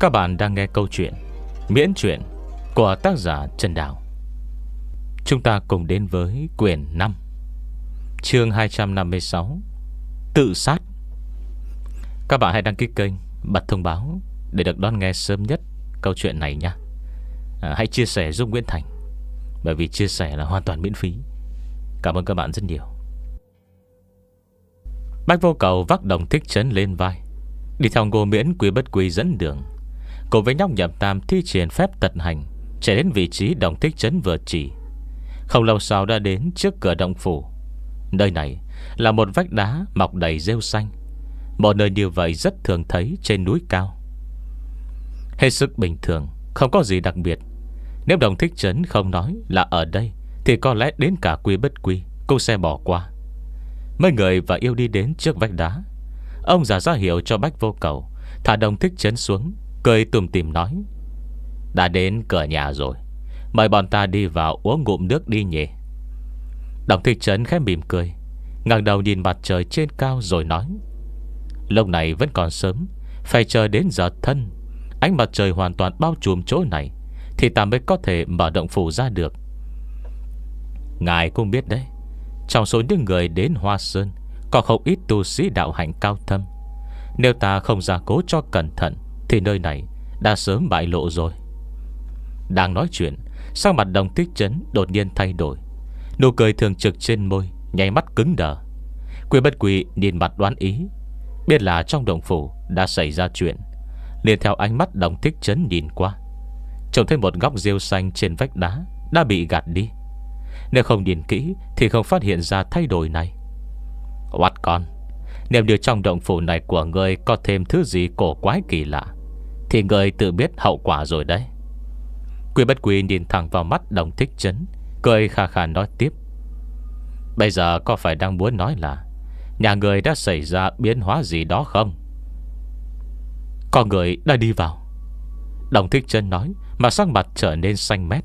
Các bạn đang nghe câu chuyện Miễn truyện của tác giả Trần Đào. Chúng ta cùng đến với quyển 5. Chương 256. Tự sát. Các bạn hãy đăng ký kênh, bật thông báo để được đón nghe sớm nhất câu chuyện này nhé. À, hãy chia sẻ giúp Nguyễn Thành bởi vì chia sẻ là hoàn toàn miễn phí. Cảm ơn các bạn rất nhiều. Bách vô cầu vác đồng thích chấn lên vai Đi theo ngô miễn quý bất quý dẫn đường Cô với nhóc nhậm tam thi triển phép tận hành Chạy đến vị trí đồng thích trấn vừa chỉ Không lâu sau đã đến trước cửa động phủ Nơi này là một vách đá mọc đầy rêu xanh Một nơi như vậy rất thường thấy trên núi cao Hết sức bình thường Không có gì đặc biệt Nếu đồng thích trấn không nói là ở đây Thì có lẽ đến cả quy bất quy cô sẽ bỏ qua Mấy người và yêu đi đến trước vách đá Ông giả ra hiệu cho bách vô cầu Thả đồng thích trấn xuống Cười tùm tìm nói Đã đến cửa nhà rồi Mời bọn ta đi vào uống ngụm nước đi nhỉ Đồng thị trấn khẽ mỉm cười ngẩng đầu nhìn mặt trời trên cao rồi nói Lúc này vẫn còn sớm Phải chờ đến giờ thân Ánh mặt trời hoàn toàn bao trùm chỗ này Thì ta mới có thể mở động phủ ra được Ngài cũng biết đấy Trong số những người đến Hoa Sơn Có không ít tu sĩ đạo hạnh cao thâm Nếu ta không ra cố cho cẩn thận thì nơi này đã sớm bại lộ rồi Đang nói chuyện Sang mặt đồng tích chấn đột nhiên thay đổi Nụ cười thường trực trên môi Nháy mắt cứng đờ Quỷ bất quỷ nhìn mặt đoán ý Biết là trong đồng phủ đã xảy ra chuyện liền theo ánh mắt đồng thích chấn nhìn qua Trông thấy một góc rêu xanh trên vách đá Đã bị gạt đi Nếu không nhìn kỹ Thì không phát hiện ra thay đổi này What con Nếu điều trong động phủ này của ngươi Có thêm thứ gì cổ quái kỳ lạ thì người tự biết hậu quả rồi đấy Quy bất quy nhìn thẳng vào mắt đồng thích chấn Cười khà khà nói tiếp Bây giờ có phải đang muốn nói là Nhà người đã xảy ra biến hóa gì đó không Con người đã đi vào Đồng thích chân nói Mà sắc mặt trở nên xanh mét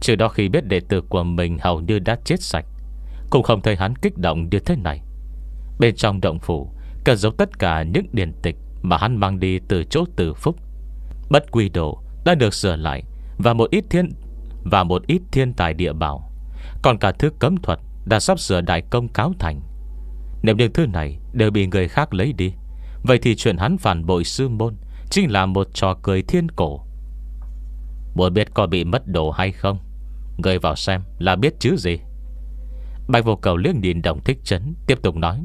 Trừ đó khi biết đệ tử của mình hầu như đã chết sạch Cũng không thấy hắn kích động như thế này Bên trong động phủ Cần giấu tất cả những điển tịch Mà hắn mang đi từ chỗ tử phúc Bất quy đồ đã được sửa lại Và một ít thiên Và một ít thiên tài địa bảo Còn cả thứ cấm thuật Đã sắp sửa đại công cáo thành Nếu những thứ này đều bị người khác lấy đi Vậy thì chuyện hắn phản bội sư môn Chính là một trò cười thiên cổ Muốn biết có bị mất đồ hay không Người vào xem là biết chứ gì Bạch vô cầu liếc nhìn đồng thích chấn Tiếp tục nói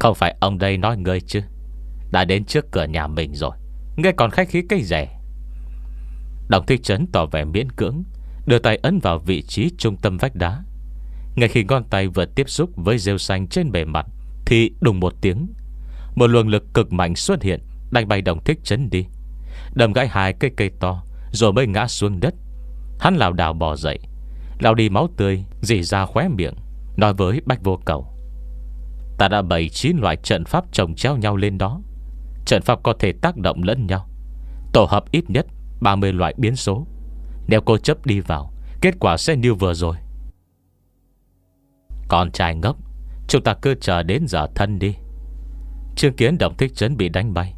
Không phải ông đây nói ngươi chứ Đã đến trước cửa nhà mình rồi Ngươi còn khách khí cây rẻ Đồng Thích Trấn tỏ vẻ miễn cưỡng Đưa tay ấn vào vị trí trung tâm vách đá Ngay khi ngón tay vừa tiếp xúc Với rêu xanh trên bề mặt Thì đùng một tiếng Một luồng lực cực mạnh xuất hiện Đánh bay đồng thích chấn đi Đầm gãy hai cây cây to Rồi mới ngã xuống đất Hắn lào đảo bỏ dậy Lào đi máu tươi Dì ra khóe miệng Nói với bách vô cầu Ta đã bày chín loại trận pháp chồng treo nhau lên đó Trận pháp có thể tác động lẫn nhau Tổ hợp ít nhất 30 loại biến số Nếu cô chấp đi vào Kết quả sẽ như vừa rồi Con trai ngốc Chúng ta cứ chờ đến giờ thân đi Trương kiến động thích chấn bị đánh bay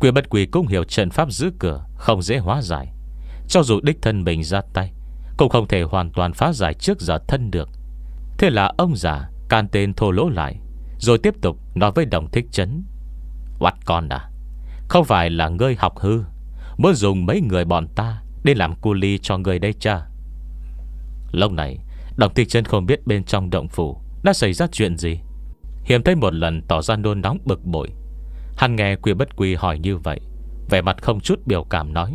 Quyền bất quỷ cũng hiểu trận pháp giữ cửa Không dễ hóa giải Cho dù đích thân mình ra tay Cũng không thể hoàn toàn phá giải trước giờ thân được Thế là ông già Can tên thô lỗ lại Rồi tiếp tục nói với đồng thích chấn hoặc con à Không phải là ngươi học hư Muốn dùng mấy người bọn ta Để làm cu ly cho ngươi đây cha Lúc này Đồng thị chân không biết bên trong động phủ Đã xảy ra chuyện gì Hiểm thấy một lần tỏ ra nôn nóng bực bội Hắn nghe quy bất quy hỏi như vậy Vẻ mặt không chút biểu cảm nói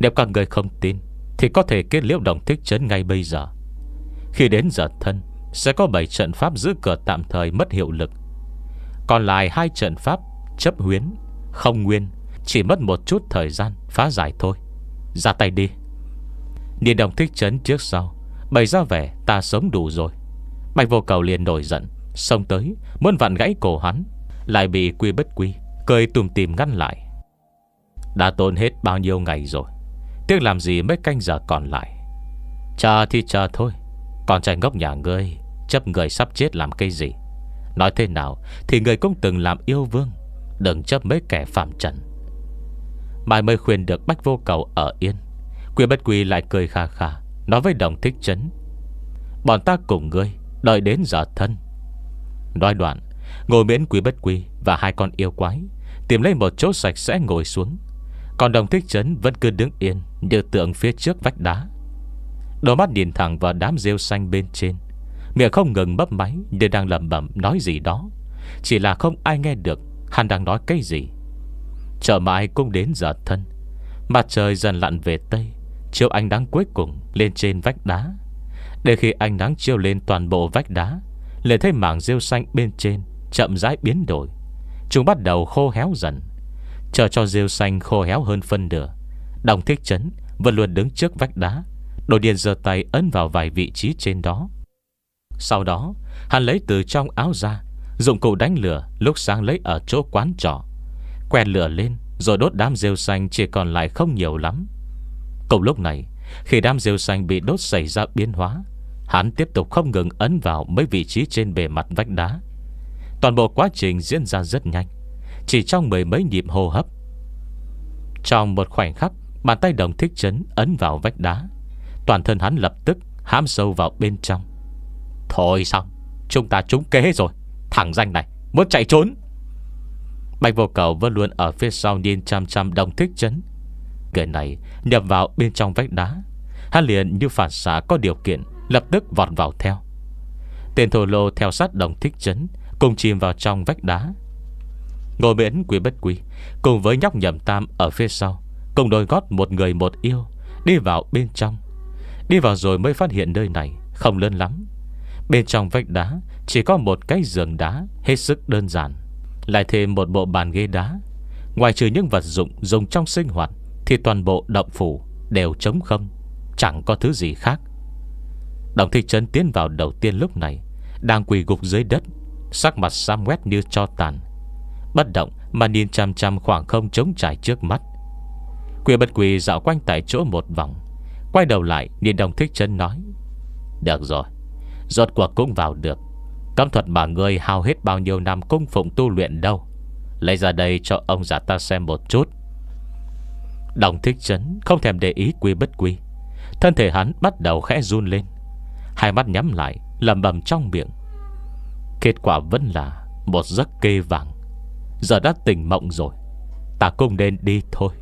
Nếu các người không tin Thì có thể kết liễu đồng thích trấn ngay bây giờ Khi đến giờ thân Sẽ có 7 trận pháp giữ cửa tạm thời mất hiệu lực Còn lại hai trận pháp chấp huyến Không nguyên Chỉ mất một chút thời gian phá giải thôi Ra tay đi Nhìn đồng thích chấn trước sau Bày ra vẻ ta sống đủ rồi Bạch vô cầu liền nổi giận Xông tới muốn vặn gãy cổ hắn Lại bị quy bất quy Cười tùm tìm ngăn lại Đã tốn hết bao nhiêu ngày rồi Tiếc làm gì mấy canh giờ còn lại Chờ thì chờ thôi Còn trai ngốc nhà ngươi Chấp người sắp chết làm cái gì Nói thế nào thì người cũng từng làm yêu vương Đừng chấp mấy kẻ phạm trần Mai mới khuyên được Bách Vô Cầu ở yên Quy Bất Quy lại cười kha kha Nói với đồng thích chấn Bọn ta cùng ngươi Đợi đến giờ thân Nói đoạn Ngồi miễn Quy Bất Quy Và hai con yêu quái Tìm lấy một chỗ sạch sẽ ngồi xuống Còn đồng thích chấn vẫn cứ đứng yên Như tượng phía trước vách đá Đôi mắt nhìn thẳng vào đám rêu xanh bên trên Miệng không ngừng bấp máy Như đang lầm bẩm nói gì đó Chỉ là không ai nghe được Hắn đang nói cái gì Chờ mãi cũng đến giờ thân Mặt trời dần lặn về Tây Chiều ánh nắng cuối cùng lên trên vách đá Để khi ánh nắng chiếu lên toàn bộ vách đá Lại thấy mảng rêu xanh bên trên Chậm rãi biến đổi Chúng bắt đầu khô héo dần Chờ cho rêu xanh khô héo hơn phân nửa Đồng thích chấn vẫn luôn đứng trước vách đá Đồ điền giờ tay ấn vào vài vị trí trên đó Sau đó Hắn lấy từ trong áo ra Dụng cụ đánh lửa lúc sáng lấy ở chỗ quán trọ Quen lửa lên Rồi đốt đám rêu xanh chỉ còn lại không nhiều lắm Cùng lúc này Khi đám rêu xanh bị đốt xảy ra biến hóa Hắn tiếp tục không ngừng ấn vào Mấy vị trí trên bề mặt vách đá Toàn bộ quá trình diễn ra rất nhanh Chỉ trong mười mấy nhịp hô hấp Trong một khoảnh khắc Bàn tay đồng thích chấn ấn vào vách đá Toàn thân hắn lập tức hám sâu vào bên trong Thôi xong Chúng ta trúng kế rồi Thằng danh này Muốn chạy trốn Bạch vô cầu vẫn luôn ở phía sau Nhìn chăm chăm đồng thích chấn Người này nhập vào bên trong vách đá Hắn liền như phản xá có điều kiện Lập tức vọt vào theo Tên thổ lô theo sát đồng thích chấn Cùng chìm vào trong vách đá Ngô miễn quý bất quý Cùng với nhóc nhầm tam ở phía sau Cùng đôi gót một người một yêu Đi vào bên trong Đi vào rồi mới phát hiện nơi này Không lớn lắm Bên trong vách đá chỉ có một cái giường đá Hết sức đơn giản Lại thêm một bộ bàn ghế đá Ngoài trừ những vật dụng dùng trong sinh hoạt Thì toàn bộ động phủ đều trống không Chẳng có thứ gì khác Đồng thị trấn tiến vào đầu tiên lúc này Đang quỳ gục dưới đất Sắc mặt xám quét như cho tàn Bất động mà nhìn chăm chăm khoảng không trống trải trước mắt quỳ bất quỳ dạo quanh tại chỗ một vòng Quay đầu lại nhìn đồng thích chân nói Được rồi Rốt cuộc cũng vào được Cấm thuật mà ngươi hao hết bao nhiêu năm cung phụng tu luyện đâu Lấy ra đây cho ông giả ta xem một chút Đồng thích chấn không thèm để ý quy bất quy Thân thể hắn bắt đầu khẽ run lên Hai mắt nhắm lại lầm bầm trong miệng Kết quả vẫn là Một giấc kê vàng Giờ đã tỉnh mộng rồi Ta cũng nên đi thôi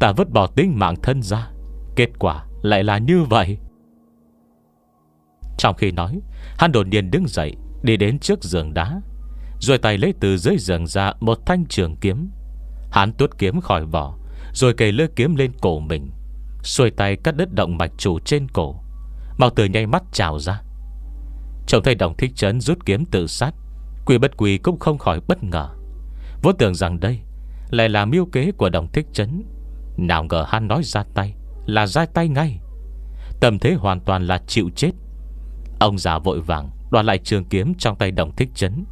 Ta vứt bỏ tính mạng thân ra Kết quả lại là như vậy Trong khi nói Hắn đột nhiên đứng dậy Đi đến trước giường đá Rồi tay lấy từ dưới giường ra Một thanh trường kiếm Hắn tuốt kiếm khỏi vỏ Rồi kề lưỡi kiếm lên cổ mình Xuôi tay cắt đứt động mạch chủ trên cổ Màu từ nháy mắt trào ra Trông thấy đồng thích chấn rút kiếm tự sát Quỷ bất quỷ cũng không khỏi bất ngờ Vốn tưởng rằng đây Lại là miêu kế của đồng thích chấn, Nào ngờ hắn nói ra tay Là ra tay ngay Tầm thế hoàn toàn là chịu chết Ông già vội vàng Đoàn lại trường kiếm trong tay đồng thích chấn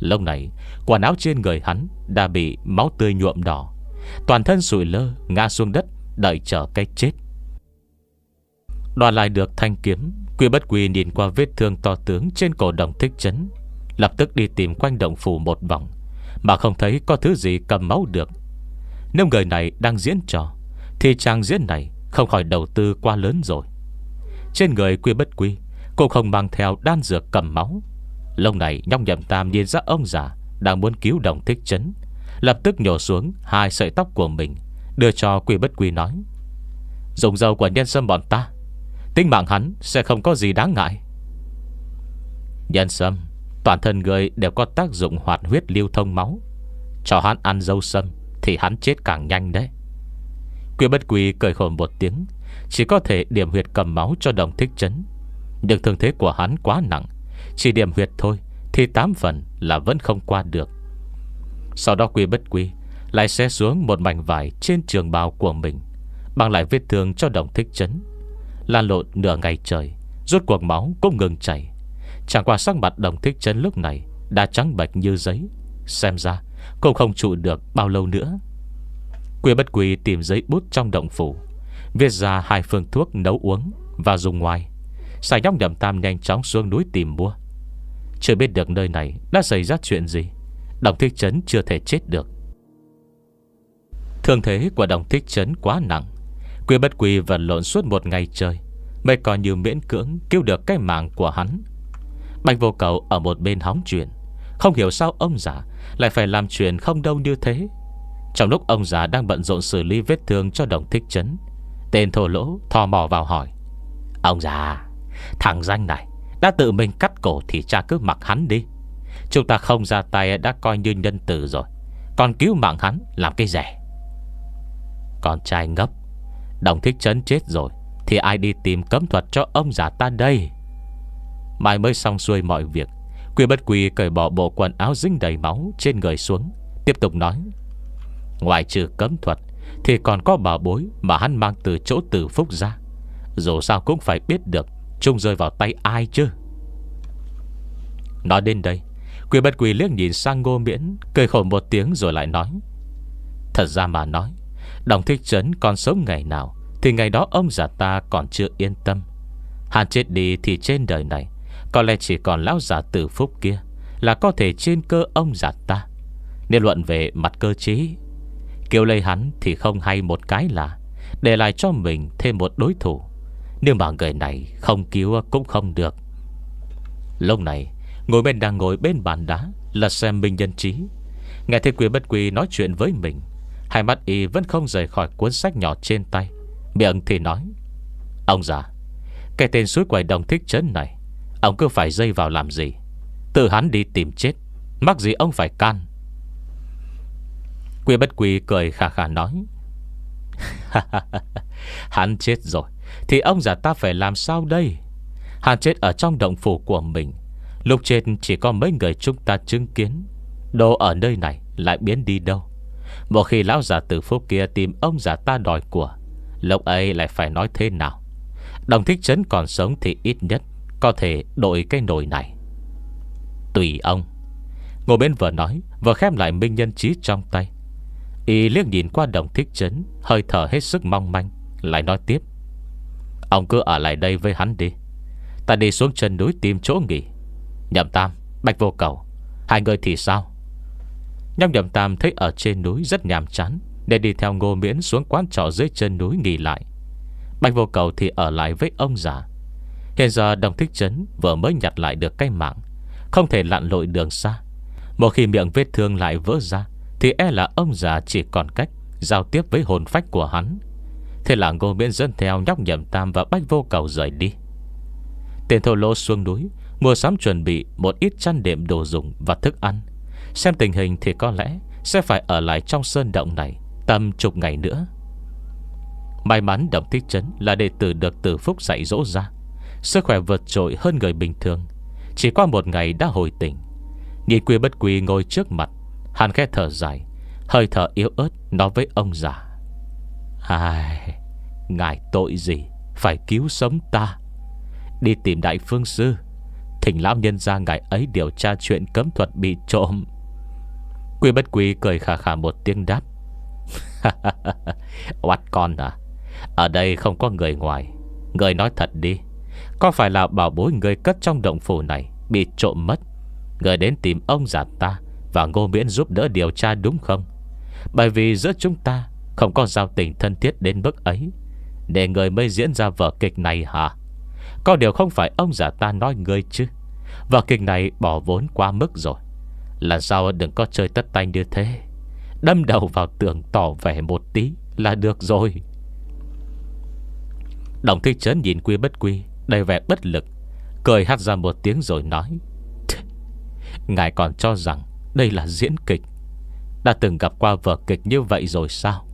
Lâu này Quần áo trên người hắn Đã bị máu tươi nhuộm đỏ Toàn thân sụi lơ ngã xuống đất Đợi chờ cái chết Đoàn lại được thanh kiếm Quy bất quy nhìn qua vết thương to tướng Trên cổ đồng thích chấn Lập tức đi tìm quanh động phủ một vòng Mà không thấy có thứ gì cầm máu được Nếu người này đang diễn trò Thì trang diễn này không khỏi đầu tư quá lớn rồi Trên người quy bất quy Cô không mang theo đan dược cầm máu Lông này nhong nhậm tam nhìn ra ông già Đang muốn cứu đồng thích chấn Lập tức nhổ xuống hai sợi tóc của mình Đưa cho quy bất quy nói Dùng dầu của nhân sâm bọn ta Tính mạng hắn sẽ không có gì đáng ngại Nhân sâm Toàn thân người đều có tác dụng hoạt huyết lưu thông máu Cho hắn ăn dâu sâm Thì hắn chết càng nhanh đấy Quy bất quy cười khổ một tiếng Chỉ có thể điểm huyệt cầm máu cho đồng thích chấn nhưng thương thế của hắn quá nặng Chỉ điểm huyệt thôi Thì tám phần là vẫn không qua được Sau đó quy bất quy Lại xé xuống một mảnh vải trên trường bào của mình Bằng lại vết thương cho đồng thích chấn Lan lộn nửa ngày trời Rốt cuộc máu cũng ngừng chảy Chẳng qua sắc mặt đồng thích chấn lúc này Đã trắng bạch như giấy Xem ra cũng không trụ được bao lâu nữa Quy bất quy tìm giấy bút trong động phủ Viết ra hai phương thuốc nấu uống Và dùng ngoài Xài nhóc nhầm tam nhanh chóng xuống núi tìm mua Chưa biết được nơi này Đã xảy ra chuyện gì Đồng thích Chấn chưa thể chết được Thương thế của đồng thích Chấn quá nặng Quy bất quy vật lộn suốt một ngày trời Mới còn như miễn cưỡng Cứu được cái mạng của hắn Bạch vô cầu ở một bên hóng chuyện Không hiểu sao ông già Lại phải làm chuyện không đâu như thế Trong lúc ông già đang bận rộn xử lý vết thương Cho đồng thích Chấn, Tên thổ lỗ thò mò vào hỏi Ông già Thằng danh này Đã tự mình cắt cổ thì cha cứ mặc hắn đi Chúng ta không ra tay đã coi như nhân từ rồi Còn cứu mạng hắn làm cái rẻ Con trai ngấp Đồng thích chấn chết rồi Thì ai đi tìm cấm thuật cho ông già ta đây Mai mới xong xuôi mọi việc Quy bất quy cởi bỏ bộ quần áo dính đầy máu Trên người xuống Tiếp tục nói Ngoài trừ cấm thuật Thì còn có bảo bối mà hắn mang từ chỗ tử phúc ra Dù sao cũng phải biết được Trung rơi vào tay ai chứ Nói đến đây Quỷ bất quỷ liếc nhìn sang ngô miễn Cười khổ một tiếng rồi lại nói Thật ra mà nói Đồng thích trấn còn sống ngày nào Thì ngày đó ông già ta còn chưa yên tâm Hàn chết đi thì trên đời này Có lẽ chỉ còn lão già tử phúc kia Là có thể trên cơ ông già ta Nên luận về mặt cơ trí Kiều lây hắn thì không hay một cái là Để lại cho mình thêm một đối thủ nếu mà người này không cứu cũng không được Lúc này Ngồi bên đang ngồi bên bàn đá Là xem Minh Nhân Trí Nghe thấy Quý Bất Quý nói chuyện với mình Hai mắt y vẫn không rời khỏi cuốn sách nhỏ trên tay Miệng thì nói Ông già Cái tên suối quầy đồng thích trấn này Ông cứ phải dây vào làm gì Tự hắn đi tìm chết Mắc gì ông phải can Quy bất quy cười khà khà nói Hắn chết rồi thì ông già ta phải làm sao đây Hàn chết ở trong động phủ của mình Lúc trên chỉ có mấy người chúng ta chứng kiến Đồ ở nơi này lại biến đi đâu Một khi lão già tử phố kia tìm ông già ta đòi của Lộc ấy lại phải nói thế nào Đồng thích trấn còn sống thì ít nhất Có thể đổi cái nồi này Tùy ông Ngồi bên vừa nói Vừa khép lại minh nhân trí trong tay Y liếc nhìn qua đồng thích trấn Hơi thở hết sức mong manh Lại nói tiếp Ông cứ ở lại đây với hắn đi Ta đi xuống chân núi tìm chỗ nghỉ Nhậm Tam, Bạch Vô Cầu Hai người thì sao Nhóc Nhậm Tam thấy ở trên núi rất nhàm chán Để đi theo Ngô Miễn xuống quán trọ dưới chân núi nghỉ lại Bạch Vô Cầu thì ở lại với ông già Hiện giờ đồng thích chấn Vừa mới nhặt lại được cái mạng Không thể lặn lội đường xa Một khi miệng vết thương lại vỡ ra Thì e là ông già chỉ còn cách Giao tiếp với hồn phách của hắn Thế là ngô miễn dẫn theo nhóc nhậm tam Và bách vô cầu rời đi Tên thô lô xuống núi Mua sắm chuẩn bị một ít chăn đệm đồ dùng Và thức ăn Xem tình hình thì có lẽ Sẽ phải ở lại trong sơn động này Tầm chục ngày nữa May mắn Đồng Thích Trấn là đệ tử được tử Phúc dạy dỗ ra Sức khỏe vượt trội hơn người bình thường Chỉ qua một ngày đã hồi tỉnh Nhìn quy bất quy ngồi trước mặt Hàn khe thở dài Hơi thở yếu ớt nói với ông già Ai, ngài tội gì phải cứu sống ta. Đi tìm đại phương sư, thỉnh lão nhân ra ngài ấy điều tra chuyện cấm thuật bị trộm. Quy bất quy cười khà khà một tiếng đáp. Oát con à, ở đây không có người ngoài. Người nói thật đi, có phải là bảo bối người cất trong động phủ này bị trộm mất? Người đến tìm ông già ta và ngô miễn giúp đỡ điều tra đúng không? Bởi vì giữa chúng ta không có giao tình thân thiết đến mức ấy Để người mới diễn ra vở kịch này hả Có điều không phải ông giả ta nói ngươi chứ Vở kịch này bỏ vốn quá mức rồi Là sao đừng có chơi tất tay như thế Đâm đầu vào tường tỏ vẻ một tí Là được rồi Đồng thích chấn nhìn quy bất quy Đầy vẻ bất lực Cười hát ra một tiếng rồi nói Ngài còn cho rằng Đây là diễn kịch Đã từng gặp qua vở kịch như vậy rồi sao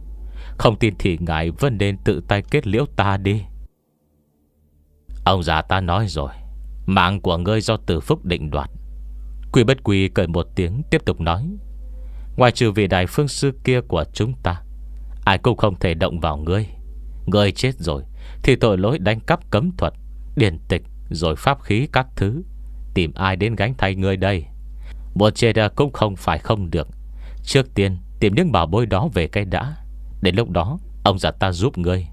không tin thì ngài vẫn nên tự tay kết liễu ta đi Ông già ta nói rồi Mạng của ngươi do tử phúc định đoạt Quy bất quy cười một tiếng tiếp tục nói Ngoài trừ vị đại phương sư kia của chúng ta Ai cũng không thể động vào ngươi Ngươi chết rồi Thì tội lỗi đánh cắp cấm thuật Điển tịch rồi pháp khí các thứ Tìm ai đến gánh thay ngươi đây Một chê cũng không phải không được Trước tiên tìm những bảo bối đó về cái đã Đến lúc đó Ông già ta giúp ngươi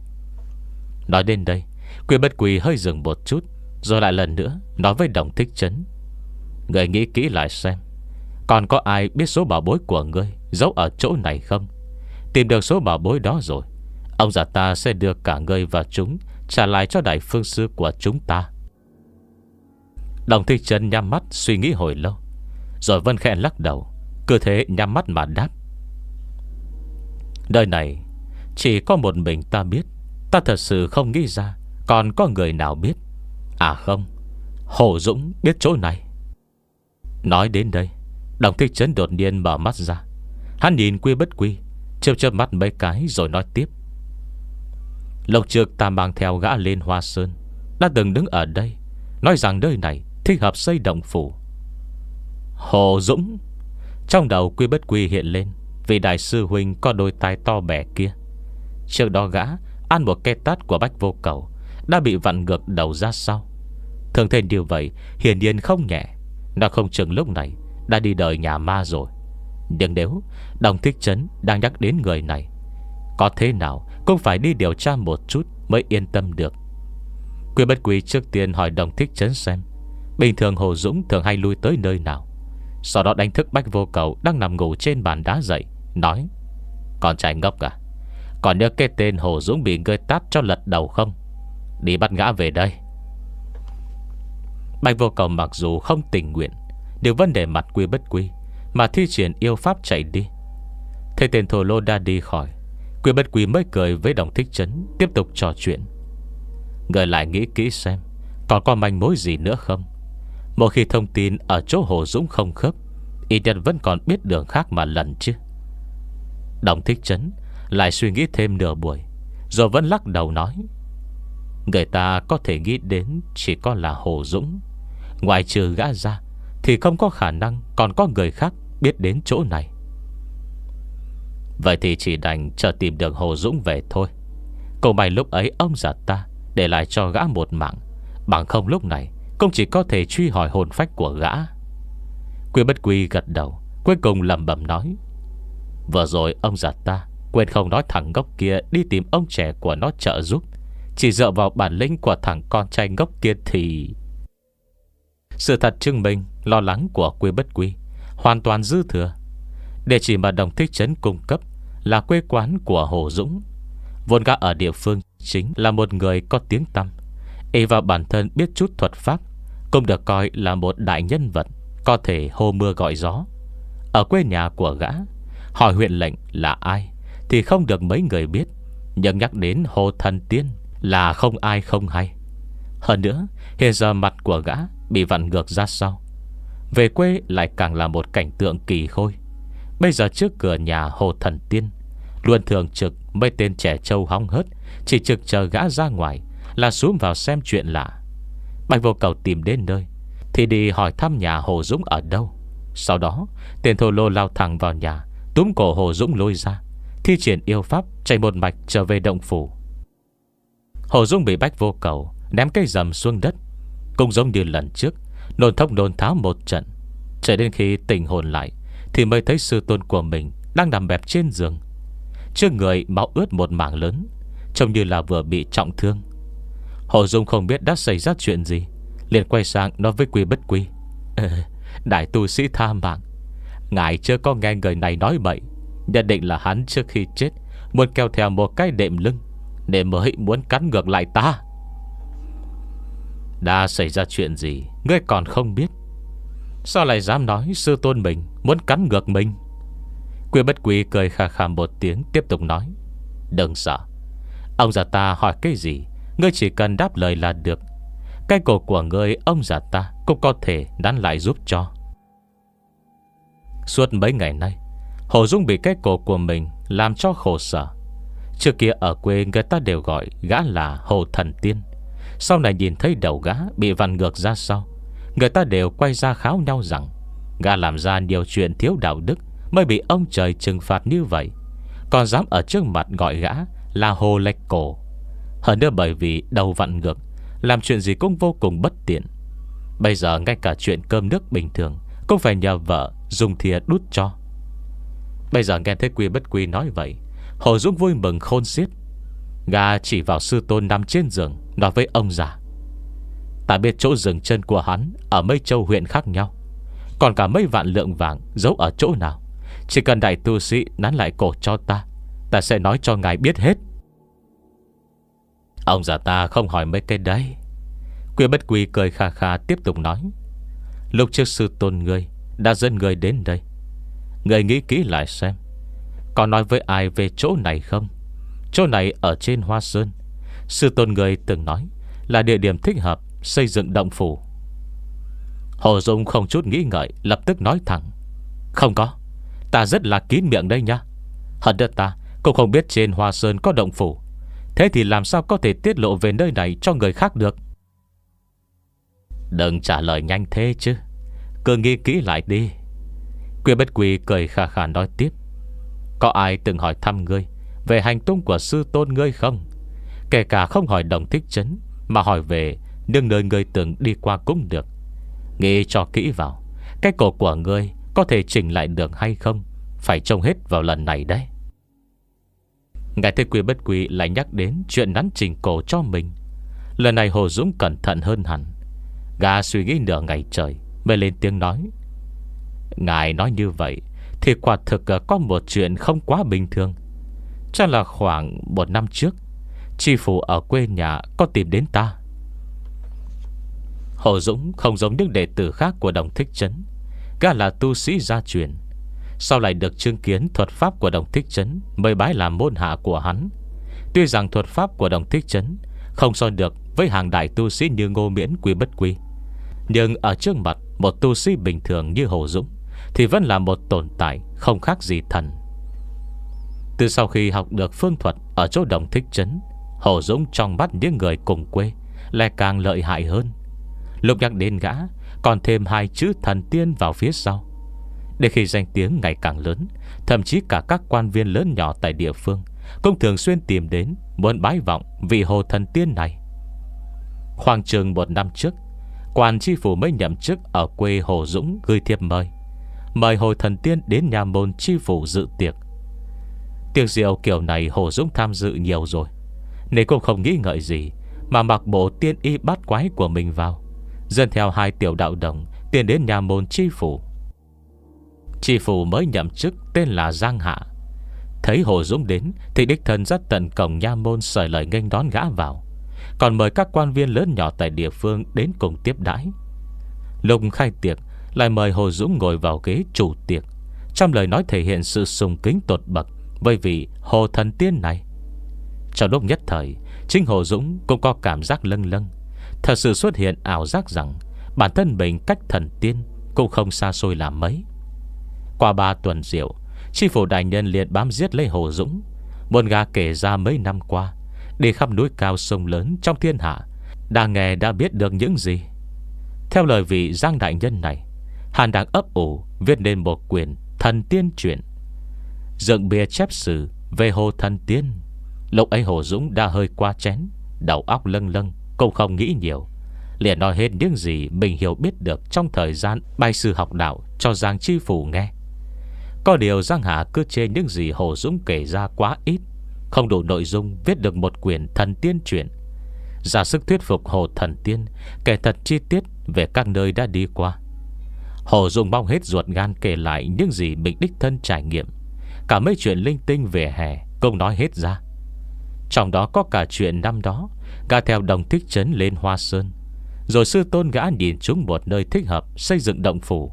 Nói đến đây Quy bất quỳ hơi dừng một chút Rồi lại lần nữa Nói với đồng thích chấn Ngươi nghĩ kỹ lại xem Còn có ai biết số bảo bối của ngươi Giấu ở chỗ này không Tìm được số bảo bối đó rồi Ông già ta sẽ đưa cả ngươi và chúng Trả lại cho đại phương sư của chúng ta Đồng thích chấn nhắm mắt suy nghĩ hồi lâu Rồi vân khẽ lắc đầu Cứ thế nhắm mắt mà đáp Nơi này Chỉ có một mình ta biết Ta thật sự không nghĩ ra Còn có người nào biết À không Hồ Dũng biết chỗ này Nói đến đây Đồng thích chấn đột nhiên mở mắt ra Hắn nhìn quy bất quy Chêu chớp mắt mấy cái rồi nói tiếp Lộc trược ta mang theo gã lên Hoa Sơn Đã từng đứng ở đây Nói rằng nơi này thích hợp xây động phủ Hồ Dũng Trong đầu quy bất quy hiện lên vì đại sư huynh có đôi tai to bẻ kia Trước đó gã Ăn một cái tát của bách vô cầu Đã bị vặn ngược đầu ra sau Thường thế điều vậy hiển nhiên không nhẹ Nó không chừng lúc này Đã đi đợi nhà ma rồi Nhưng nếu đồng thích chấn đang nhắc đến người này Có thế nào Cũng phải đi điều tra một chút Mới yên tâm được Quy bất quý trước tiên hỏi đồng thích chấn xem Bình thường Hồ Dũng thường hay lui tới nơi nào Sau đó đánh thức Bách Vô Cầu Đang nằm ngủ trên bàn đá dậy Nói Con trai ngốc à Còn nhớ cái tên Hồ Dũng bị ngươi tát cho lật đầu không Đi bắt ngã về đây Bạch vô cầu mặc dù không tình nguyện Điều vấn đề mặt quy bất quy Mà thi triển yêu pháp chạy đi Thế tên thổ lô đã đi khỏi Quy bất quy mới cười với đồng thích chấn Tiếp tục trò chuyện Người lại nghĩ kỹ xem Còn có manh mối gì nữa không Một khi thông tin ở chỗ Hồ Dũng không khớp Y nhân vẫn còn biết đường khác mà lần chứ Đồng thích chấn Lại suy nghĩ thêm nửa buổi Rồi vẫn lắc đầu nói Người ta có thể nghĩ đến Chỉ có là Hồ Dũng Ngoài trừ gã ra Thì không có khả năng còn có người khác Biết đến chỗ này Vậy thì chỉ đành chờ tìm được Hồ Dũng về thôi Cầu may lúc ấy ông giả ta Để lại cho gã một mạng Bằng không lúc này Cũng chỉ có thể truy hỏi hồn phách của gã Quy bất quy gật đầu Cuối cùng lầm bầm nói Vừa rồi ông già ta Quên không nói thằng ngốc kia Đi tìm ông trẻ của nó trợ giúp Chỉ dựa vào bản lĩnh của thằng con trai ngốc kia thì Sự thật chứng minh Lo lắng của quê bất quy Hoàn toàn dư thừa Địa chỉ mà đồng thích trấn cung cấp Là quê quán của Hồ Dũng Vốn gã ở địa phương Chính là một người có tiếng tăm Ý vào bản thân biết chút thuật pháp Cũng được coi là một đại nhân vật Có thể hô mưa gọi gió Ở quê nhà của gã Hỏi huyện lệnh là ai Thì không được mấy người biết Nhưng nhắc đến Hồ Thần Tiên Là không ai không hay Hơn nữa hiện giờ mặt của gã Bị vặn ngược ra sau Về quê lại càng là một cảnh tượng kỳ khôi Bây giờ trước cửa nhà Hồ Thần Tiên Luôn thường trực Mấy tên trẻ trâu hong hớt Chỉ trực chờ gã ra ngoài Là xuống vào xem chuyện lạ Bạch vô cầu tìm đến nơi Thì đi hỏi thăm nhà Hồ Dũng ở đâu Sau đó tên thô lô lao thẳng vào nhà Túm cổ Hồ Dũng lôi ra Thi triển yêu pháp chạy một mạch trở về động phủ Hồ dũng bị bách vô cầu Ném cây rầm xuống đất Cũng giống như lần trước Nôn thốc nôn tháo một trận Chạy đến khi tỉnh hồn lại Thì mới thấy sư tôn của mình Đang nằm bẹp trên giường Trước người máu ướt một mảng lớn Trông như là vừa bị trọng thương Hồ Dung không biết đã xảy ra chuyện gì liền quay sang nói với Quy Bất Quy Đại tu sĩ tha mạng Ngài chưa có nghe người này nói bậy, Nhận định là hắn trước khi chết Muốn kéo theo một cái đệm lưng để mới muốn cắn ngược lại ta Đã xảy ra chuyện gì Ngươi còn không biết Sao lại dám nói sư tôn mình Muốn cắn ngược mình Quyên bất quý cười khà khà một tiếng Tiếp tục nói Đừng sợ Ông già ta hỏi cái gì Ngươi chỉ cần đáp lời là được Cái cổ của ngươi ông già ta Cũng có thể đắn lại giúp cho Suốt mấy ngày nay Hồ Dung bị cái cổ của mình Làm cho khổ sở Trước kia ở quê người ta đều gọi Gã là Hồ Thần Tiên Sau này nhìn thấy đầu gã bị vằn ngược ra sau Người ta đều quay ra kháo nhau rằng Gã làm ra nhiều chuyện thiếu đạo đức Mới bị ông trời trừng phạt như vậy Còn dám ở trước mặt gọi gã Là Hồ Lệch Cổ Hơn nữa bởi vì đầu vặn ngược Làm chuyện gì cũng vô cùng bất tiện Bây giờ ngay cả chuyện cơm nước bình thường cũng phải nhờ vợ dùng thìa đút cho Bây giờ nghe thấy Quy bất Quy nói vậy Hồ Dũng vui mừng khôn xiết Gà chỉ vào sư tôn nằm trên giường Nói với ông già Ta biết chỗ rừng chân của hắn Ở mấy châu huyện khác nhau Còn cả mấy vạn lượng vàng giấu ở chỗ nào Chỉ cần đại tu sĩ nắn lại cổ cho ta Ta sẽ nói cho ngài biết hết Ông già ta không hỏi mấy cái đấy Quy bất quy cười kha kha tiếp tục nói Lúc trước sư tôn ngươi Đã dẫn ngươi đến đây Ngươi nghĩ kỹ lại xem Có nói với ai về chỗ này không Chỗ này ở trên Hoa Sơn Sư tôn người từng nói Là địa điểm thích hợp xây dựng động phủ Hồ Dung không chút nghĩ ngợi Lập tức nói thẳng Không có Ta rất là kín miệng đây nha Hận đất ta cũng không biết trên Hoa Sơn có động phủ Thế thì làm sao có thể tiết lộ về nơi này cho người khác được Đừng trả lời nhanh thế chứ Cứ nghĩ kỹ lại đi Quyên bất quỳ cười khà khà nói tiếp Có ai từng hỏi thăm ngươi Về hành tung của sư tôn ngươi không Kể cả không hỏi đồng thích chấn Mà hỏi về nương nơi ngươi từng đi qua cũng được Nghĩ cho kỹ vào Cái cổ của ngươi có thể chỉnh lại được hay không Phải trông hết vào lần này đấy Ngài Thế Quy Bất Quy lại nhắc đến chuyện nắn trình cổ cho mình Lần này Hồ Dũng cẩn thận hơn hẳn Gà suy nghĩ nửa ngày trời Mới lên tiếng nói Ngài nói như vậy Thì quả thực có một chuyện không quá bình thường Chắc là khoảng một năm trước Chi phủ ở quê nhà có tìm đến ta Hồ Dũng không giống những đệ tử khác của đồng thích Chấn, Gã là tu sĩ gia truyền Sau lại được chứng kiến thuật pháp của đồng thích Chấn, Mời bái làm môn hạ của hắn Tuy rằng thuật pháp của đồng thích Chấn Không so được với hàng đại tu sĩ như ngô miễn quý bất quý nhưng ở trước mặt Một tu sĩ bình thường như Hồ Dũng Thì vẫn là một tồn tại Không khác gì thần Từ sau khi học được phương thuật Ở chỗ đồng thích trấn Hồ Dũng trong mắt những người cùng quê Lại càng lợi hại hơn Lúc nhắc đến gã Còn thêm hai chữ thần tiên vào phía sau Để khi danh tiếng ngày càng lớn Thậm chí cả các quan viên lớn nhỏ tại địa phương Cũng thường xuyên tìm đến Muốn bái vọng vị hồ thần tiên này Khoảng trường một năm trước Quan tri phủ mới nhậm chức ở quê Hồ Dũng gửi thiệp mời Mời hồi thần tiên đến nhà môn tri phủ dự tiệc Tiệc rượu kiểu này Hồ Dũng tham dự nhiều rồi Nên cũng không nghĩ ngợi gì Mà mặc bộ tiên y bát quái của mình vào Dân theo hai tiểu đạo đồng Tiến đến nhà môn tri phủ Tri phủ mới nhậm chức tên là Giang Hạ Thấy Hồ Dũng đến Thì đích thân rất tận cổng nha môn Sởi lời nghênh đón gã vào còn mời các quan viên lớn nhỏ tại địa phương Đến cùng tiếp đãi Lục khai tiệc Lại mời Hồ Dũng ngồi vào ghế chủ tiệc Trong lời nói thể hiện sự sùng kính tột bậc Với vị Hồ Thần Tiên này Trong lúc nhất thời Chính Hồ Dũng cũng có cảm giác lâng lâng Thật sự xuất hiện ảo giác rằng Bản thân mình cách thần tiên Cũng không xa xôi là mấy Qua ba tuần rượu Chi phủ đại nhân liền bám giết lấy Hồ Dũng Buồn gà kể ra mấy năm qua Đi khắp núi cao sông lớn trong thiên hạ Đã nghe đã biết được những gì Theo lời vị Giang Đại Nhân này Hàn đang ấp ủ Viết nên một quyền thần tiên truyện Dựng bia chép sử Về hồ thần tiên Lúc ấy Hồ Dũng đã hơi qua chén Đầu óc lâng lâng Cũng không nghĩ nhiều Liền nói hết những gì mình hiểu biết được Trong thời gian bài sư học đạo Cho Giang Chi Phủ nghe Có điều Giang Hạ cứ chê những gì Hồ Dũng kể ra quá ít không đủ nội dung viết được một quyển thần tiên truyện Giả sức thuyết phục Hồ Thần Tiên Kể thật chi tiết về các nơi đã đi qua Hồ dùng mong hết ruột gan kể lại những gì mình đích thân trải nghiệm Cả mấy chuyện linh tinh về hè Công nói hết ra Trong đó có cả chuyện năm đó Gà theo đồng thích trấn lên Hoa Sơn Rồi sư tôn gã nhìn chúng một nơi thích hợp Xây dựng động phủ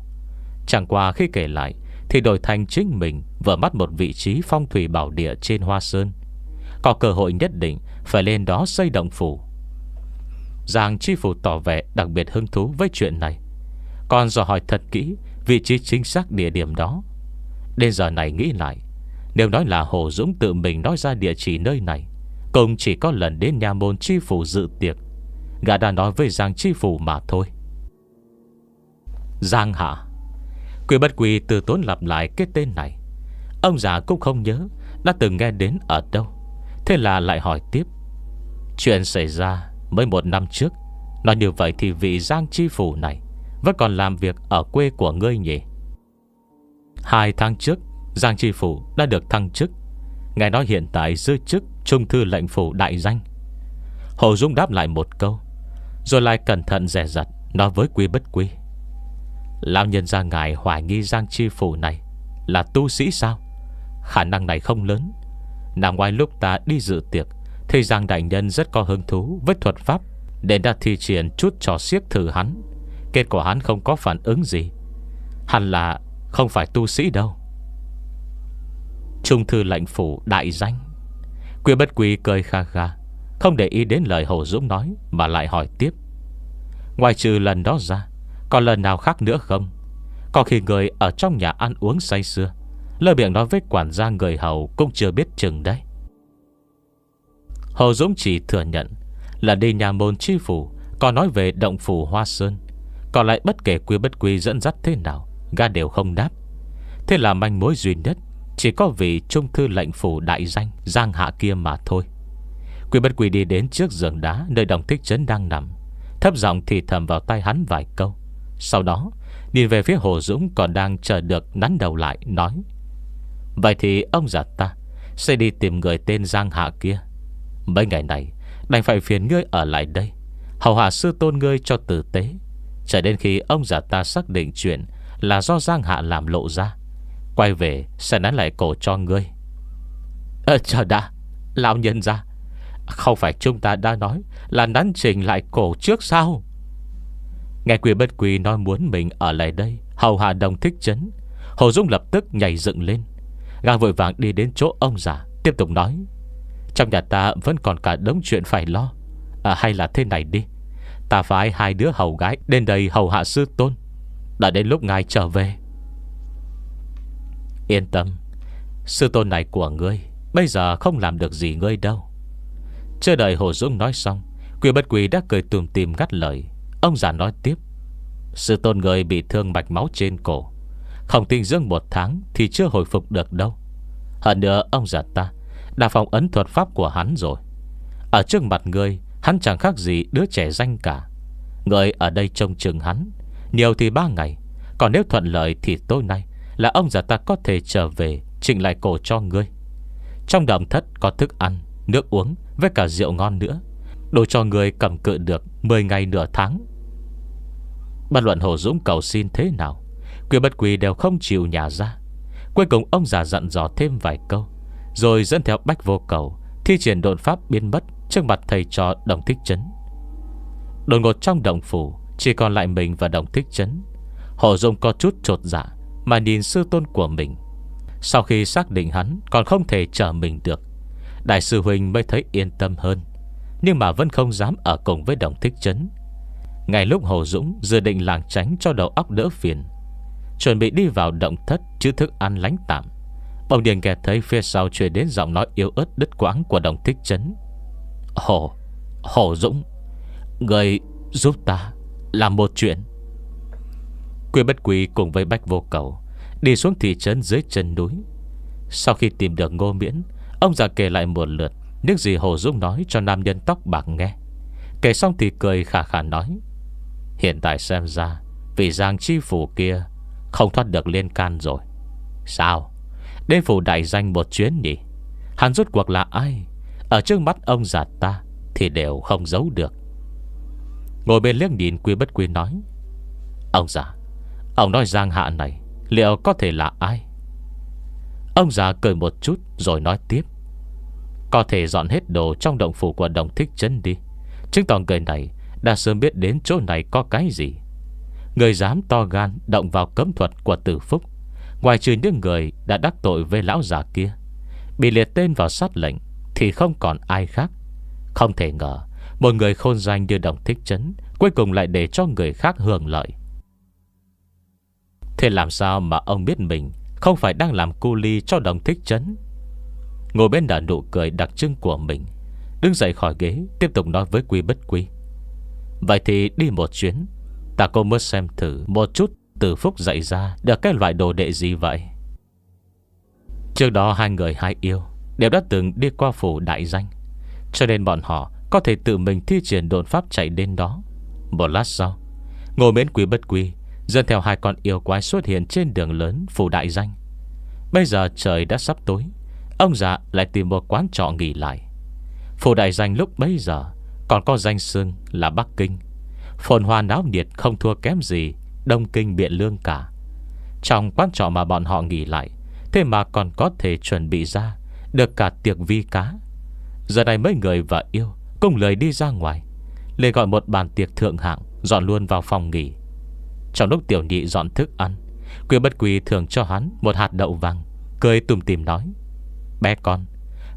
Chẳng qua khi kể lại Thì đổi thành chính mình vỡ mắt một vị trí phong thủy bảo địa trên Hoa Sơn có cơ hội nhất định Phải lên đó xây động phủ Giang Chi Phủ tỏ vẻ đặc biệt hứng thú với chuyện này Còn dò hỏi thật kỹ Vị trí chính xác địa điểm đó Đến giờ này nghĩ lại Nếu nói là Hồ Dũng tự mình nói ra địa chỉ nơi này Công chỉ có lần đến nhà môn Chi Phủ dự tiệc Gã đã nói với Giang Chi Phủ mà thôi Giang Hạ Quỷ bất quỷ từ tốn lặp lại cái tên này Ông già cũng không nhớ Đã từng nghe đến ở đâu Thế là lại hỏi tiếp Chuyện xảy ra mới một năm trước Nói như vậy thì vị Giang Chi Phủ này Vẫn còn làm việc ở quê của ngươi nhỉ Hai tháng trước Giang Chi Phủ đã được thăng chức Ngài nói hiện tại giữ chức Trung thư lệnh phủ đại danh Hồ Dung đáp lại một câu Rồi lại cẩn thận rẻ rặt Nói với quý bất quý Lão nhân ra ngài hoài nghi Giang Chi Phủ này Là tu sĩ sao Khả năng này không lớn Nàng ngoài lúc ta đi dự tiệc Thì giang đại nhân rất có hứng thú với thuật pháp Để đã thi triển chút trò siếc thử hắn Kết quả hắn không có phản ứng gì Hắn là không phải tu sĩ đâu Trung thư lệnh phủ đại danh Quy bất quy cười kha kha Không để ý đến lời Hồ Dũng nói Mà lại hỏi tiếp Ngoài trừ lần đó ra Còn lần nào khác nữa không Có khi người ở trong nhà ăn uống say xưa lời miệng nói với quản gia người hầu Cũng chưa biết chừng đấy Hồ Dũng chỉ thừa nhận Là đi nhà môn chi phủ Còn nói về động phủ Hoa Sơn Còn lại bất kể quy bất quy dẫn dắt thế nào Ga đều không đáp Thế là manh mối duy nhất Chỉ có vị trung thư lệnh phủ đại danh Giang hạ kia mà thôi Quy bất quy đi đến trước giường đá Nơi đồng thích trấn đang nằm Thấp giọng thì thầm vào tay hắn vài câu Sau đó Nhìn về phía Hồ Dũng còn đang chờ được nắn đầu lại Nói Vậy thì ông già ta Sẽ đi tìm người tên Giang Hạ kia Mấy ngày này Đành phải phiền ngươi ở lại đây Hầu hạ sư tôn ngươi cho tử tế Trở đến khi ông già ta xác định chuyện Là do Giang Hạ làm lộ ra Quay về sẽ nắn lại cổ cho ngươi Ờ chờ đã Lão nhân ra Không phải chúng ta đã nói Là nắn trình lại cổ trước sao Nghe quỷ bất quỷ nói muốn mình ở lại đây Hầu hạ đồng thích chấn Hồ Dung lập tức nhảy dựng lên Gã vội vàng đi đến chỗ ông già Tiếp tục nói Trong nhà ta vẫn còn cả đống chuyện phải lo à, Hay là thế này đi Ta phái hai đứa hầu gái đến đây hầu hạ sư tôn Đã đến lúc ngài trở về Yên tâm Sư tôn này của ngươi Bây giờ không làm được gì ngươi đâu Chưa đợi Hồ Dũng nói xong Quỷ bất quỷ đã cười tùm tìm ngắt lời Ông già nói tiếp Sư tôn ngươi bị thương mạch máu trên cổ không tin dương một tháng Thì chưa hồi phục được đâu Hận nữa ông già ta Đã phòng ấn thuật pháp của hắn rồi Ở trước mặt người Hắn chẳng khác gì đứa trẻ danh cả Người ở đây trông chừng hắn Nhiều thì ba ngày Còn nếu thuận lợi thì tối nay Là ông già ta có thể trở về Trình lại cổ cho ngươi Trong đầm thất có thức ăn, nước uống Với cả rượu ngon nữa đồ cho người cầm cự được 10 ngày nửa tháng Bất luận Hồ Dũng cầu xin thế nào quy bất quỷ đều không chịu nhả ra Cuối cùng ông già dặn dò thêm vài câu Rồi dẫn theo bách vô cầu Thi triển độn pháp biến mất Trước mặt thầy trò đồng thích chấn đồn ngột trong đồng phủ Chỉ còn lại mình và đồng thích chấn Hồ Dung có chút trột dạ Mà nhìn sư tôn của mình Sau khi xác định hắn còn không thể chờ mình được Đại sư Huynh mới thấy yên tâm hơn Nhưng mà vẫn không dám ở cùng với đồng thích chấn Ngay lúc Hồ Dũng dự định làng tránh cho đầu óc đỡ phiền Chuẩn bị đi vào động thất Chứ thức ăn lánh tạm bồng điền nghe thấy phía sau truyền đến giọng nói yếu ớt đứt quãng của đồng thích chấn Hồ Hồ Dũng Người giúp ta Làm một chuyện Quy bất quý cùng với bách vô cầu Đi xuống thị trấn dưới chân núi Sau khi tìm được ngô miễn Ông già kể lại một lượt Những gì Hồ Dũng nói cho nam nhân tóc bạc nghe Kể xong thì cười khả khả nói Hiện tại xem ra Vì Giang Chi Phủ kia không thoát được liên can rồi Sao Đến phủ đại danh một chuyến nhỉ Hắn rút cuộc là ai Ở trước mắt ông già ta Thì đều không giấu được Ngồi bên liếc nhìn quy bất quy nói Ông già Ông nói giang hạ này Liệu có thể là ai Ông già cười một chút rồi nói tiếp Có thể dọn hết đồ trong động phủ của đồng thích chân đi Chứng tỏ người này đã sớm biết đến chỗ này có cái gì Người dám to gan động vào cấm thuật của tử phúc Ngoài trừ những người đã đắc tội với lão già kia Bị liệt tên vào sát lệnh Thì không còn ai khác Không thể ngờ Một người khôn danh như đồng thích chấn Cuối cùng lại để cho người khác hưởng lợi Thế làm sao mà ông biết mình Không phải đang làm cu ly cho đồng thích chấn Ngồi bên đã nụ cười đặc trưng của mình Đứng dậy khỏi ghế Tiếp tục nói với Quy bất Quy Vậy thì đi một chuyến Ta cô muốn xem thử một chút Từ Phúc dạy ra được cái loại đồ đệ gì vậy Trước đó hai người hai yêu Đều đã từng đi qua phủ đại danh Cho nên bọn họ Có thể tự mình thi triển đồn pháp chạy đến đó Một lát sau Ngồi mến quý bất quý Dẫn theo hai con yêu quái xuất hiện trên đường lớn phủ đại danh Bây giờ trời đã sắp tối Ông già lại tìm một quán trọ nghỉ lại Phủ đại danh lúc bấy giờ Còn có danh xưng là Bắc Kinh Phồn hoa náo nhiệt không thua kém gì Đông Kinh Biện Lương cả Trong quan trọ mà bọn họ nghỉ lại Thế mà còn có thể chuẩn bị ra Được cả tiệc vi cá Giờ này mấy người và yêu Cùng lời đi ra ngoài Lê gọi một bàn tiệc thượng hạng Dọn luôn vào phòng nghỉ Trong lúc tiểu nhị dọn thức ăn Quyên bất quỳ thường cho hắn một hạt đậu vàng Cười tùm tìm nói Bé con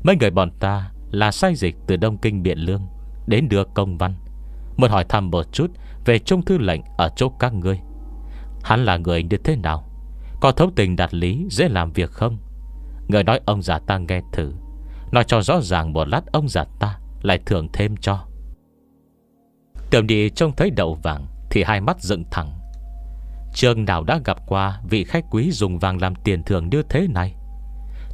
Mấy người bọn ta là sai dịch từ Đông Kinh Biện Lương Đến đưa công văn Muốn hỏi thăm một chút Về trung thư lệnh ở chỗ các ngươi Hắn là người như thế nào Có thấu tình đạt lý dễ làm việc không Người nói ông già ta nghe thử Nói cho rõ ràng một lát ông già ta Lại thưởng thêm cho Tưởng đi trông thấy đậu vàng Thì hai mắt dựng thẳng Trường nào đã gặp qua Vị khách quý dùng vàng làm tiền thưởng như thế này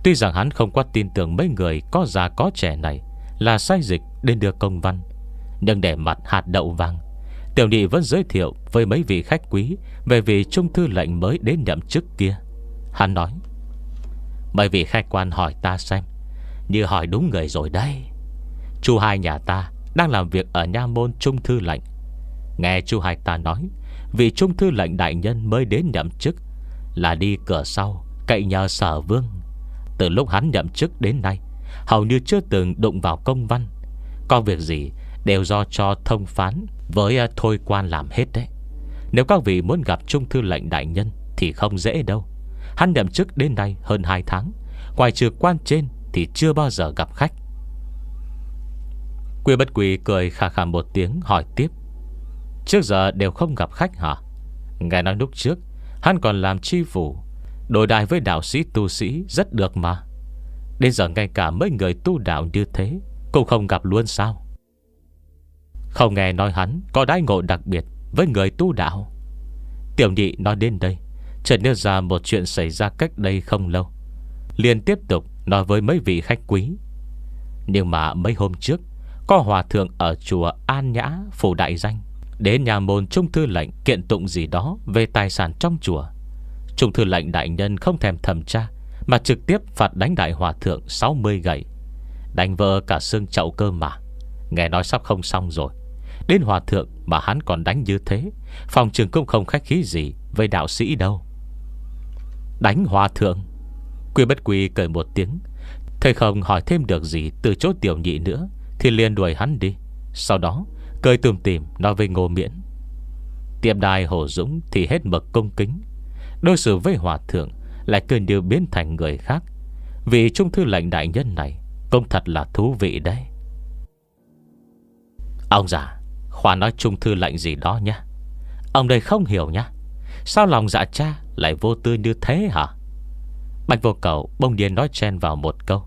Tuy rằng hắn không quá tin tưởng mấy người có già có trẻ này Là sai dịch đến đưa công văn nhưng để mặt hạt đậu vàng Tiểu nhị vẫn giới thiệu với mấy vị khách quý Về vị trung thư lệnh mới đến nhậm chức kia Hắn nói Mấy vị khách quan hỏi ta xem Như hỏi đúng người rồi đây Chu hai nhà ta Đang làm việc ở nha môn trung thư lệnh Nghe chu hai ta nói Vị trung thư lệnh đại nhân mới đến nhậm chức Là đi cửa sau Cậy nhờ sở vương Từ lúc hắn nhậm chức đến nay Hầu như chưa từng đụng vào công văn có việc gì Đều do cho thông phán Với à, thôi quan làm hết đấy Nếu các vị muốn gặp Trung Thư lệnh đại nhân Thì không dễ đâu Hắn nhậm chức đến nay hơn 2 tháng Ngoài trừ quan trên thì chưa bao giờ gặp khách Quy bất quỳ cười khà khà một tiếng hỏi tiếp Trước giờ đều không gặp khách hả Ngài nói lúc trước Hắn còn làm chi phủ Đối đại với đạo sĩ tu sĩ rất được mà Đến giờ ngay cả mấy người tu đạo như thế Cũng không gặp luôn sao không nghe nói hắn có đái ngộ đặc biệt Với người tu đạo Tiểu nhị nói đến đây Trần nêu ra một chuyện xảy ra cách đây không lâu liền tiếp tục nói với mấy vị khách quý Nhưng mà mấy hôm trước Có hòa thượng ở chùa An Nhã Phủ Đại Danh Đến nhà môn trung thư lệnh kiện tụng gì đó Về tài sản trong chùa Trung thư lệnh đại nhân không thèm thẩm tra Mà trực tiếp phạt đánh đại hòa thượng 60 gậy Đánh vỡ cả xương chậu cơ mà Nghe nói sắp không xong rồi Đến hòa thượng mà hắn còn đánh như thế Phòng trường cũng không khách khí gì Với đạo sĩ đâu Đánh hòa thượng Quy bất quy cười một tiếng Thầy không hỏi thêm được gì từ chỗ tiểu nhị nữa Thì liền đuổi hắn đi Sau đó cười tùm tìm nói với ngô miễn Tiệm đài hổ dũng Thì hết mực công kính Đối xử với hòa thượng Lại cứ điều biến thành người khác Vì trung thư lệnh đại nhân này Công thật là thú vị đấy Ông già Khoa nói chung thư lệnh gì đó nhé Ông đây không hiểu nhé Sao lòng dạ cha lại vô tư như thế hả Bạch vô cầu bông điên nói chen vào một câu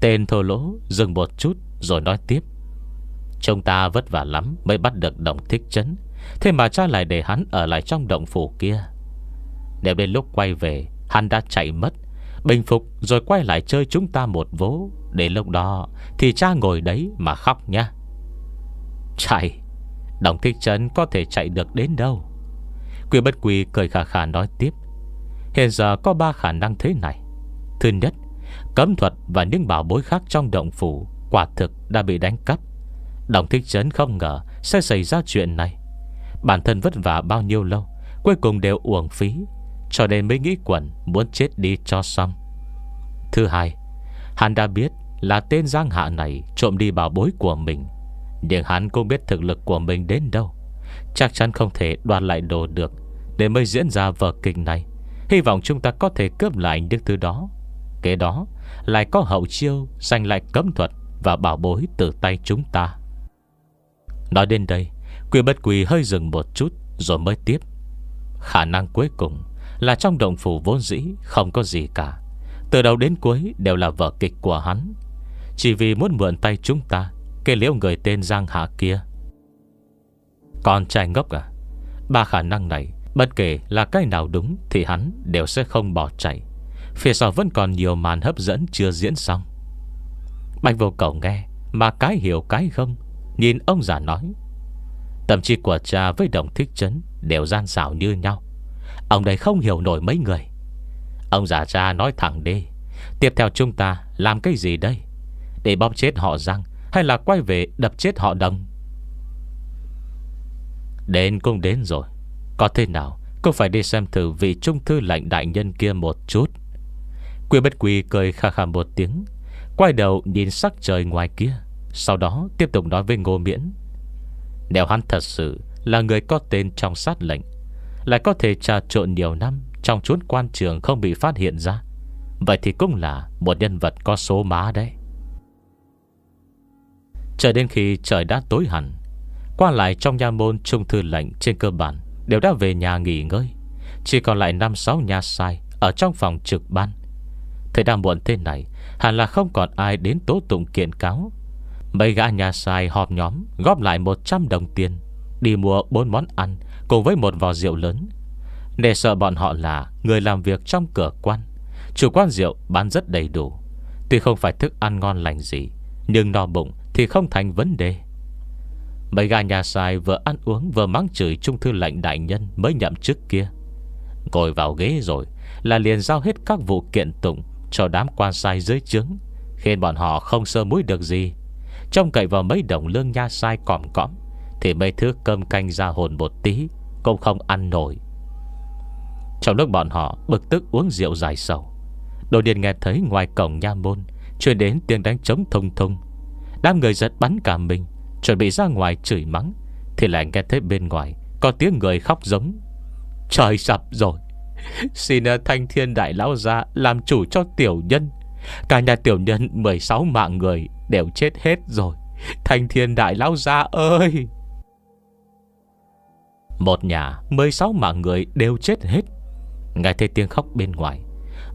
Tên thô lỗ dừng một chút Rồi nói tiếp Chúng ta vất vả lắm mới bắt được động thích chấn Thế mà cha lại để hắn ở lại trong động phủ kia Nếu đến lúc quay về Hắn đã chạy mất Bình phục rồi quay lại chơi chúng ta một vố Đến lúc đó Thì cha ngồi đấy mà khóc nha Chạy Đồng thích trấn có thể chạy được đến đâu Quỷ bất quỷ cười khả khả nói tiếp Hiện giờ có ba khả năng thế này Thứ nhất Cấm thuật và những bảo bối khác trong động phủ Quả thực đã bị đánh cắp Đồng thích trấn không ngờ Sẽ xảy ra chuyện này Bản thân vất vả bao nhiêu lâu Cuối cùng đều uổng phí Cho nên mới nghĩ quẩn muốn chết đi cho xong Thứ hai Hắn đã biết là tên giang hạ này Trộm đi bảo bối của mình nhưng hắn cũng biết thực lực của mình đến đâu Chắc chắn không thể đoạt lại đồ được Để mới diễn ra vở kịch này Hy vọng chúng ta có thể cướp lại những thứ đó Kế đó Lại có hậu chiêu Giành lại cấm thuật Và bảo bối từ tay chúng ta Nói đến đây Quỷ bất quỷ hơi dừng một chút Rồi mới tiếp Khả năng cuối cùng Là trong động phủ vốn dĩ Không có gì cả Từ đầu đến cuối đều là vở kịch của hắn Chỉ vì muốn mượn tay chúng ta cái liễu người tên Giang Hạ kia Con trai ngốc à Ba khả năng này Bất kể là cái nào đúng Thì hắn đều sẽ không bỏ chạy Phía sau vẫn còn nhiều màn hấp dẫn chưa diễn xong Bạch vô cầu nghe Mà cái hiểu cái không Nhìn ông già nói Tâm chí của cha với đồng thích chấn Đều gian xảo như nhau Ông đây không hiểu nổi mấy người Ông già cha nói thẳng đi Tiếp theo chúng ta làm cái gì đây Để bóp chết họ răng hay là quay về đập chết họ đồng Đến cũng đến rồi Có thế nào Cô phải đi xem thử vị trung thư lạnh đại nhân kia một chút Quy bất quy cười khà khà một tiếng Quay đầu nhìn sắc trời ngoài kia Sau đó tiếp tục nói với Ngô Miễn Nếu hắn thật sự Là người có tên trong sát lệnh Lại có thể trà trộn nhiều năm Trong chốn quan trường không bị phát hiện ra Vậy thì cũng là Một nhân vật có số má đấy Chờ đến khi trời đã tối hẳn Qua lại trong nhà môn trung thư lệnh Trên cơ bản đều đã về nhà nghỉ ngơi Chỉ còn lại 5-6 nhà sai Ở trong phòng trực ban Thế đã muộn thế này Hẳn là không còn ai đến tố tụng kiện cáo Mấy gã nhà sai họp nhóm Góp lại 100 đồng tiền Đi mua 4 món ăn Cùng với một vò rượu lớn Để sợ bọn họ là người làm việc trong cửa quan Chủ quan rượu bán rất đầy đủ Tuy không phải thức ăn ngon lành gì Nhưng no bụng thì không thành vấn đề Mấy gà nhà xài vừa ăn uống Vừa mắng chửi trung thư lệnh đại nhân Mới nhậm chức kia Ngồi vào ghế rồi Là liền giao hết các vụ kiện tụng Cho đám quan sai dưới chứng, Khiến bọn họ không sơ mũi được gì Trông cậy vào mấy đồng lương nha sai còm cõm Thì mấy thứ cơm canh ra hồn một tí Cũng không ăn nổi Trong lúc bọn họ bực tức uống rượu dài sầu Đồ điền nghe thấy ngoài cổng nha môn Chuyên đến tiếng đánh trống thông thông Đám người giật bắn cả mình Chuẩn bị ra ngoài chửi mắng Thì lại nghe thấy bên ngoài Có tiếng người khóc giống Trời sập rồi Xin ờ, thanh thiên đại lão ra Làm chủ cho tiểu nhân Cả nhà tiểu nhân 16 mạng người Đều chết hết rồi Thanh thiên đại lão ra ơi Một nhà 16 mạng người đều chết hết Nghe thấy tiếng khóc bên ngoài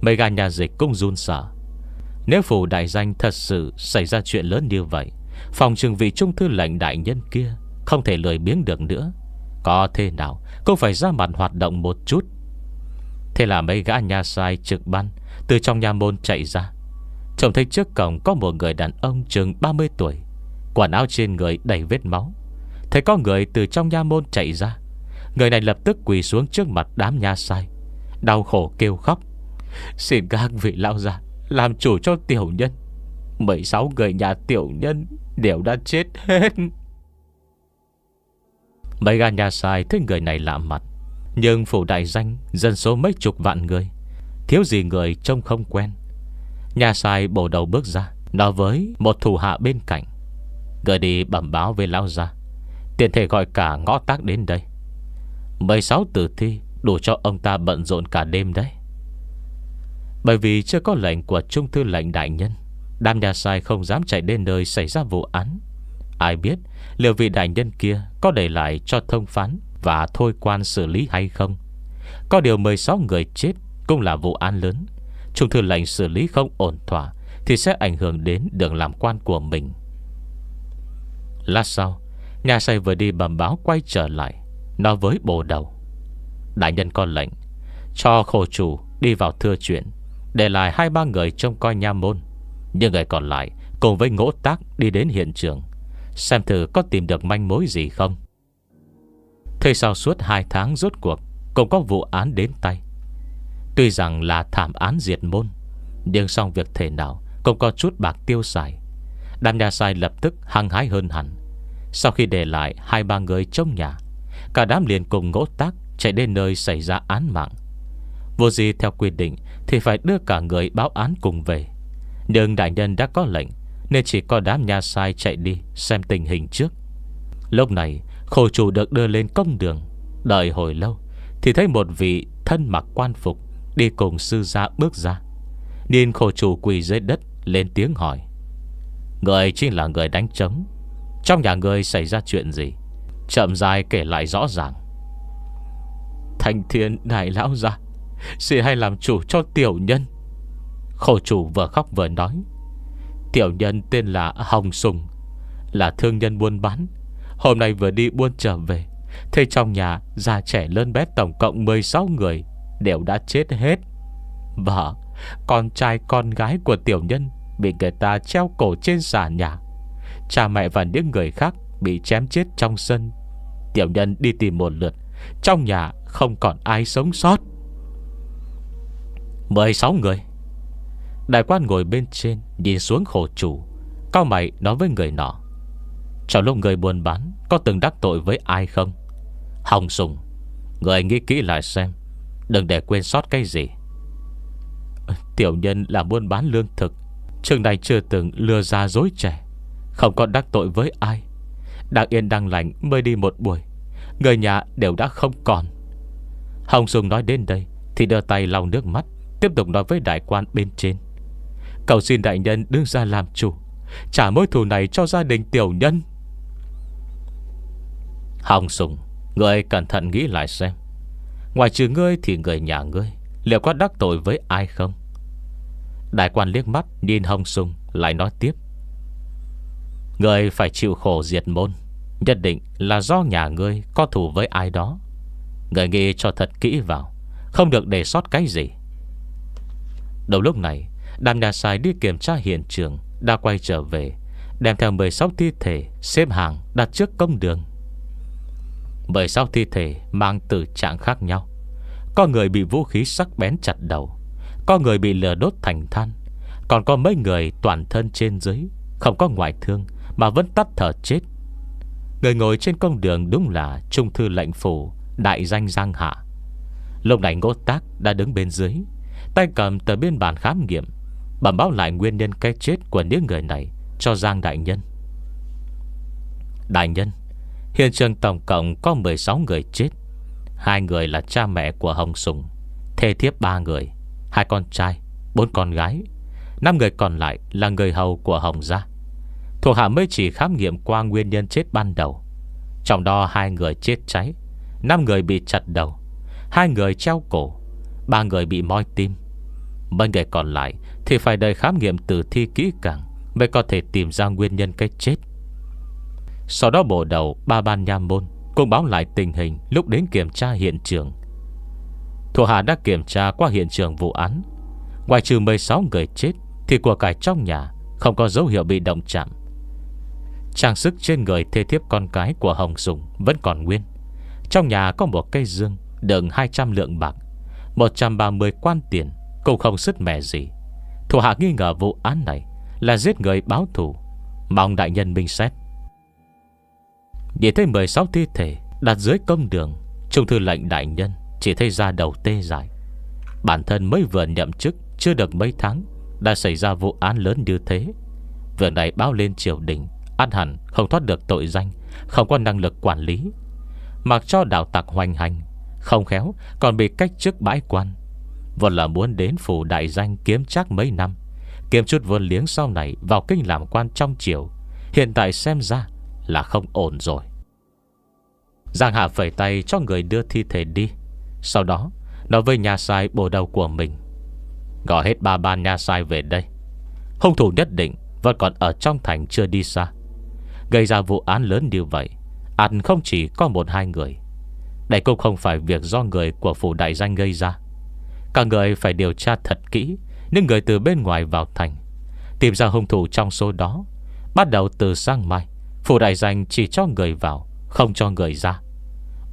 Mấy gà nhà dịch cũng run sợ nếu phủ đại danh thật sự xảy ra chuyện lớn như vậy Phòng trường vị trung thư lệnh đại nhân kia Không thể lười biếng được nữa Có thế nào Cũng phải ra mặt hoạt động một chút Thế là mấy gã nhà sai trực ban Từ trong nhà môn chạy ra Trông thấy trước cổng có một người đàn ông chừng 30 tuổi Quần áo trên người đầy vết máu Thấy có người từ trong nhà môn chạy ra Người này lập tức quỳ xuống trước mặt đám nha sai Đau khổ kêu khóc Xin các vị lão già làm chủ cho tiểu nhân 16 người nhà tiểu nhân Đều đã chết hết Mấy gà nhà sai thấy người này lạ mặt Nhưng phủ đại danh Dân số mấy chục vạn người Thiếu gì người trông không quen Nhà sai bổ đầu bước ra Nói với một thủ hạ bên cạnh Người đi bẩm báo với lão gia Tiện thể gọi cả ngõ tác đến đây 16 tử thi Đủ cho ông ta bận rộn cả đêm đấy bởi vì chưa có lệnh của Trung Thư lệnh Đại Nhân đam nhà sai không dám chạy đến nơi xảy ra vụ án Ai biết liệu vị đại nhân kia có để lại cho thông phán và thôi quan xử lý hay không Có điều 16 người chết cũng là vụ án lớn Trung Thư lệnh xử lý không ổn thỏa Thì sẽ ảnh hưởng đến đường làm quan của mình Lát sau Nhà sai vừa đi bẩm báo quay trở lại Nói với bồ đầu Đại nhân con lệnh Cho khổ chủ đi vào thưa chuyện để lại hai ba người trông coi nha môn Những người còn lại Cùng với ngỗ tác đi đến hiện trường Xem thử có tìm được manh mối gì không Thế sau suốt hai tháng rốt cuộc Cũng có vụ án đến tay Tuy rằng là thảm án diệt môn Nhưng xong việc thể nào Cũng có chút bạc tiêu xài Đám nhà sai lập tức hăng hái hơn hẳn Sau khi để lại hai ba người trong nhà Cả đám liền cùng ngỗ tác Chạy đến nơi xảy ra án mạng Vô gì theo quy định thì phải đưa cả người báo án cùng về Nhưng đại nhân đã có lệnh Nên chỉ có đám nhà sai chạy đi Xem tình hình trước Lúc này khổ chủ được đưa lên công đường Đợi hồi lâu Thì thấy một vị thân mặc quan phục Đi cùng sư gia bước ra Niên khổ chủ quỳ dưới đất Lên tiếng hỏi Người chính là người đánh trống Trong nhà người xảy ra chuyện gì Chậm dài kể lại rõ ràng Thành thiên đại lão ra Xin hay làm chủ cho tiểu nhân Khổ chủ vừa khóc vừa nói Tiểu nhân tên là Hồng Sùng Là thương nhân buôn bán Hôm nay vừa đi buôn trở về Thế trong nhà già trẻ lớn bé tổng cộng 16 người Đều đã chết hết Vợ Con trai con gái của tiểu nhân Bị người ta treo cổ trên xà nhà Cha mẹ và những người khác Bị chém chết trong sân Tiểu nhân đi tìm một lượt Trong nhà không còn ai sống sót sáu người Đại quan ngồi bên trên Nhìn xuống khổ chủ Cao mày nói với người nọ Trong lúc người buồn bán Có từng đắc tội với ai không Hồng Sùng Người nghĩ kỹ lại xem Đừng để quên sót cái gì Tiểu nhân là buôn bán lương thực Trường này chưa từng lừa ra dối trẻ Không có đắc tội với ai Đang yên đang lành mới đi một buổi Người nhà đều đã không còn Hồng Sùng nói đến đây Thì đưa tay lau nước mắt Tiếp tục nói với đại quan bên trên Cầu xin đại nhân đứng ra làm chủ Trả mối thù này cho gia đình tiểu nhân Hồng Sùng người cẩn thận nghĩ lại xem Ngoài trừ ngươi thì người nhà ngươi Liệu có đắc tội với ai không Đại quan liếc mắt Nhìn Hồng Sùng lại nói tiếp người phải chịu khổ diệt môn Nhất định là do nhà ngươi Có thù với ai đó người nghe cho thật kỹ vào Không được để sót cái gì Đầu lúc này Đàm nhà sai đi kiểm tra hiện trường Đã quay trở về Đem theo 16 thi thể xếp hàng đặt trước công đường 16 thi thể mang từ trạng khác nhau Có người bị vũ khí sắc bén chặt đầu Có người bị lửa đốt thành than Còn có mấy người toàn thân trên dưới Không có ngoại thương Mà vẫn tắt thở chết Người ngồi trên công đường đúng là Trung thư lệnh phủ Đại danh Giang Hạ Lúc này ngô tác đã đứng bên dưới Tay cầm tờ biên bản khám nghiệm Bẩm báo lại nguyên nhân cái chết của những người này Cho Giang Đại Nhân Đại Nhân Hiện trường tổng cộng có 16 người chết Hai người là cha mẹ của Hồng Sùng Thê thiếp ba người Hai con trai, bốn con gái Năm người còn lại là người hầu của Hồng Gia Thuộc hạ mới chỉ khám nghiệm qua nguyên nhân chết ban đầu Trong đó hai người chết cháy Năm người bị chặt đầu Hai người treo cổ Ba người bị moi tim Mấy người còn lại Thì phải đợi khám nghiệm tử thi kỹ càng Mới có thể tìm ra nguyên nhân cái chết Sau đó bộ đầu Ba ban nha môn Cùng báo lại tình hình lúc đến kiểm tra hiện trường Thủ hạ đã kiểm tra qua hiện trường vụ án Ngoài trừ 16 người chết Thì của cải trong nhà Không có dấu hiệu bị động chạm Trang sức trên người thê thiếp con cái của Hồng Sùng Vẫn còn nguyên Trong nhà có một cây dương Đựng 200 lượng bạc 130 quan tiền cũng không sứt mẻ gì Thủ hạ nghi ngờ vụ án này Là giết người báo thù Mong đại nhân minh xét Nhìn thấy 16 thi thể Đặt dưới công đường Trung thư lệnh đại nhân Chỉ thấy ra đầu tê dại Bản thân mới vừa nhậm chức Chưa được mấy tháng Đã xảy ra vụ án lớn như thế Việc này báo lên triều đình ăn hẳn không thoát được tội danh Không có năng lực quản lý Mặc cho đạo tặc hoành hành Không khéo còn bị cách chức bãi quan vẫn là muốn đến phủ đại danh kiếm chắc mấy năm Kiếm chút vươn liếng sau này Vào kinh làm quan trong triều Hiện tại xem ra là không ổn rồi Giang Hạ phẩy tay cho người đưa thi thể đi Sau đó Nói với nhà sai bồ đầu của mình Gọi hết ba ban nhà sai về đây Hung thủ nhất định Vẫn còn ở trong thành chưa đi xa Gây ra vụ án lớn như vậy Ăn không chỉ có một hai người Đây cũng không phải việc do người của phủ đại danh gây ra các người phải điều tra thật kỹ Những người từ bên ngoài vào thành Tìm ra hung thủ trong số đó Bắt đầu từ sang mai Phủ đại danh chỉ cho người vào Không cho người ra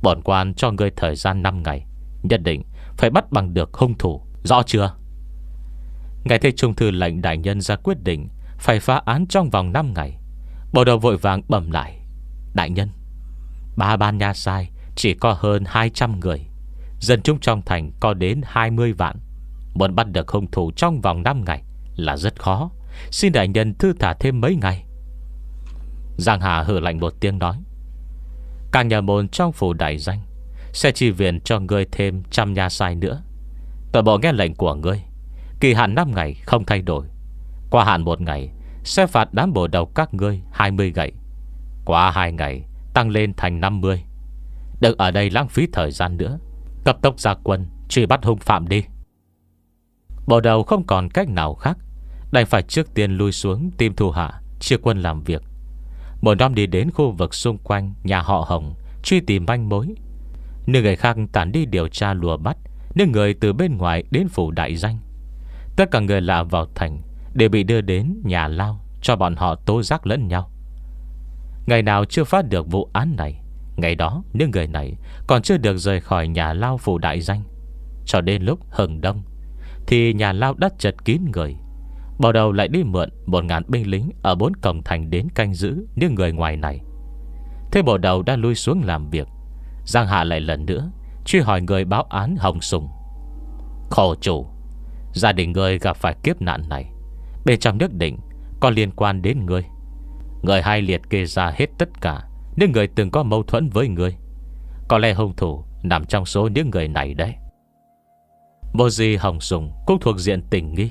Bọn quan cho người thời gian 5 ngày Nhất định phải bắt bằng được hung thủ Rõ chưa Ngày thấy trung thư lệnh đại nhân ra quyết định Phải phá án trong vòng 5 ngày Bộ đầu vội vàng bẩm lại Đại nhân Ba ban nhà sai Chỉ có hơn 200 người Dân chúng trong thành có đến 20 vạn Muốn bắt được hung thủ trong vòng 5 ngày Là rất khó Xin đại nhân thư thả thêm mấy ngày Giang Hà hử lạnh một tiếng nói Càng nhà môn trong phủ đại danh Sẽ chi viện cho ngươi thêm trăm nhà sai nữa Tội bộ nghe lệnh của ngươi Kỳ hạn 5 ngày không thay đổi Qua hạn một ngày Sẽ phạt đám bộ đầu các ngươi 20 gậy Qua 2 ngày Tăng lên thành 50 Đừng ở đây lãng phí thời gian nữa Cấp tốc ra quân Truy bắt hung phạm đi Bộ đầu không còn cách nào khác Đành phải trước tiên lui xuống Tim thu hạ Chia quân làm việc Một năm đi đến khu vực xung quanh Nhà họ Hồng Truy tìm manh mối Nơi người khác tản đi điều tra lùa bắt Nơi người từ bên ngoài đến phủ đại danh Tất cả người lạ vào thành Đều bị đưa đến nhà lao Cho bọn họ tố giác lẫn nhau Ngày nào chưa phát được vụ án này Ngày đó những người này Còn chưa được rời khỏi nhà lao phủ đại danh Cho đến lúc hừng đông Thì nhà lao đắt chật kín người Bảo đầu lại đi mượn Một ngàn binh lính ở bốn cổng thành đến canh giữ Những người ngoài này Thế bộ đầu đã lui xuống làm việc Giang Hạ lại lần nữa Truy hỏi người báo án Hồng Sùng Khổ chủ Gia đình người gặp phải kiếp nạn này Bên trong nước định Có liên quan đến người Người hai liệt kê ra hết tất cả nếu người từng có mâu thuẫn với người Có lẽ hung thủ nằm trong số những người này đấy Vô Di Hồng Sùng cũng thuộc diện tình nghi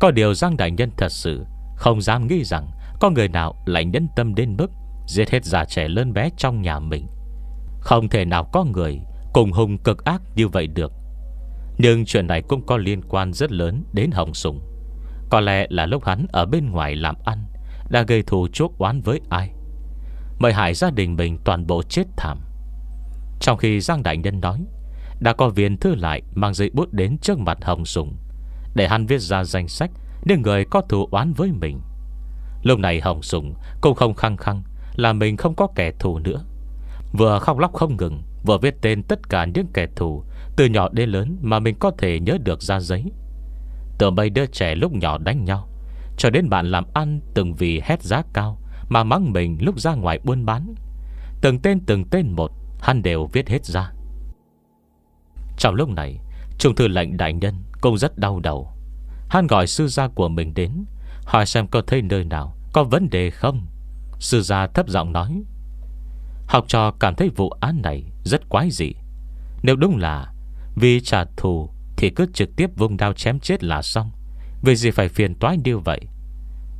Có điều Giang Đại Nhân thật sự Không dám nghĩ rằng Có người nào lại nhẫn tâm đến mức Giết hết già trẻ lớn bé trong nhà mình Không thể nào có người Cùng hùng cực ác như vậy được Nhưng chuyện này cũng có liên quan rất lớn Đến Hồng Sùng Có lẽ là lúc hắn ở bên ngoài làm ăn Đã gây thù chuốc oán với ai Mời hại gia đình mình toàn bộ chết thảm Trong khi Giang Đại Nhân nói Đã có viên thư lại Mang giấy bút đến trước mặt Hồng Sùng Để hắn viết ra danh sách Những người có thù oán với mình Lúc này Hồng Sùng cũng không khăng khăng Là mình không có kẻ thù nữa Vừa khóc lóc không ngừng Vừa viết tên tất cả những kẻ thù Từ nhỏ đến lớn mà mình có thể nhớ được ra giấy Từ bây đứa trẻ lúc nhỏ đánh nhau Cho đến bạn làm ăn từng vì hét giá cao mà mắng mình lúc ra ngoài buôn bán Từng tên từng tên một Hắn đều viết hết ra Trong lúc này Trung thư lệnh đại nhân cũng rất đau đầu Hắn gọi sư gia của mình đến Hỏi xem có thấy nơi nào Có vấn đề không Sư gia thấp giọng nói Học trò cảm thấy vụ án này rất quái dị Nếu đúng là Vì trả thù thì cứ trực tiếp vùng đao chém chết là xong Vì gì phải phiền toái như vậy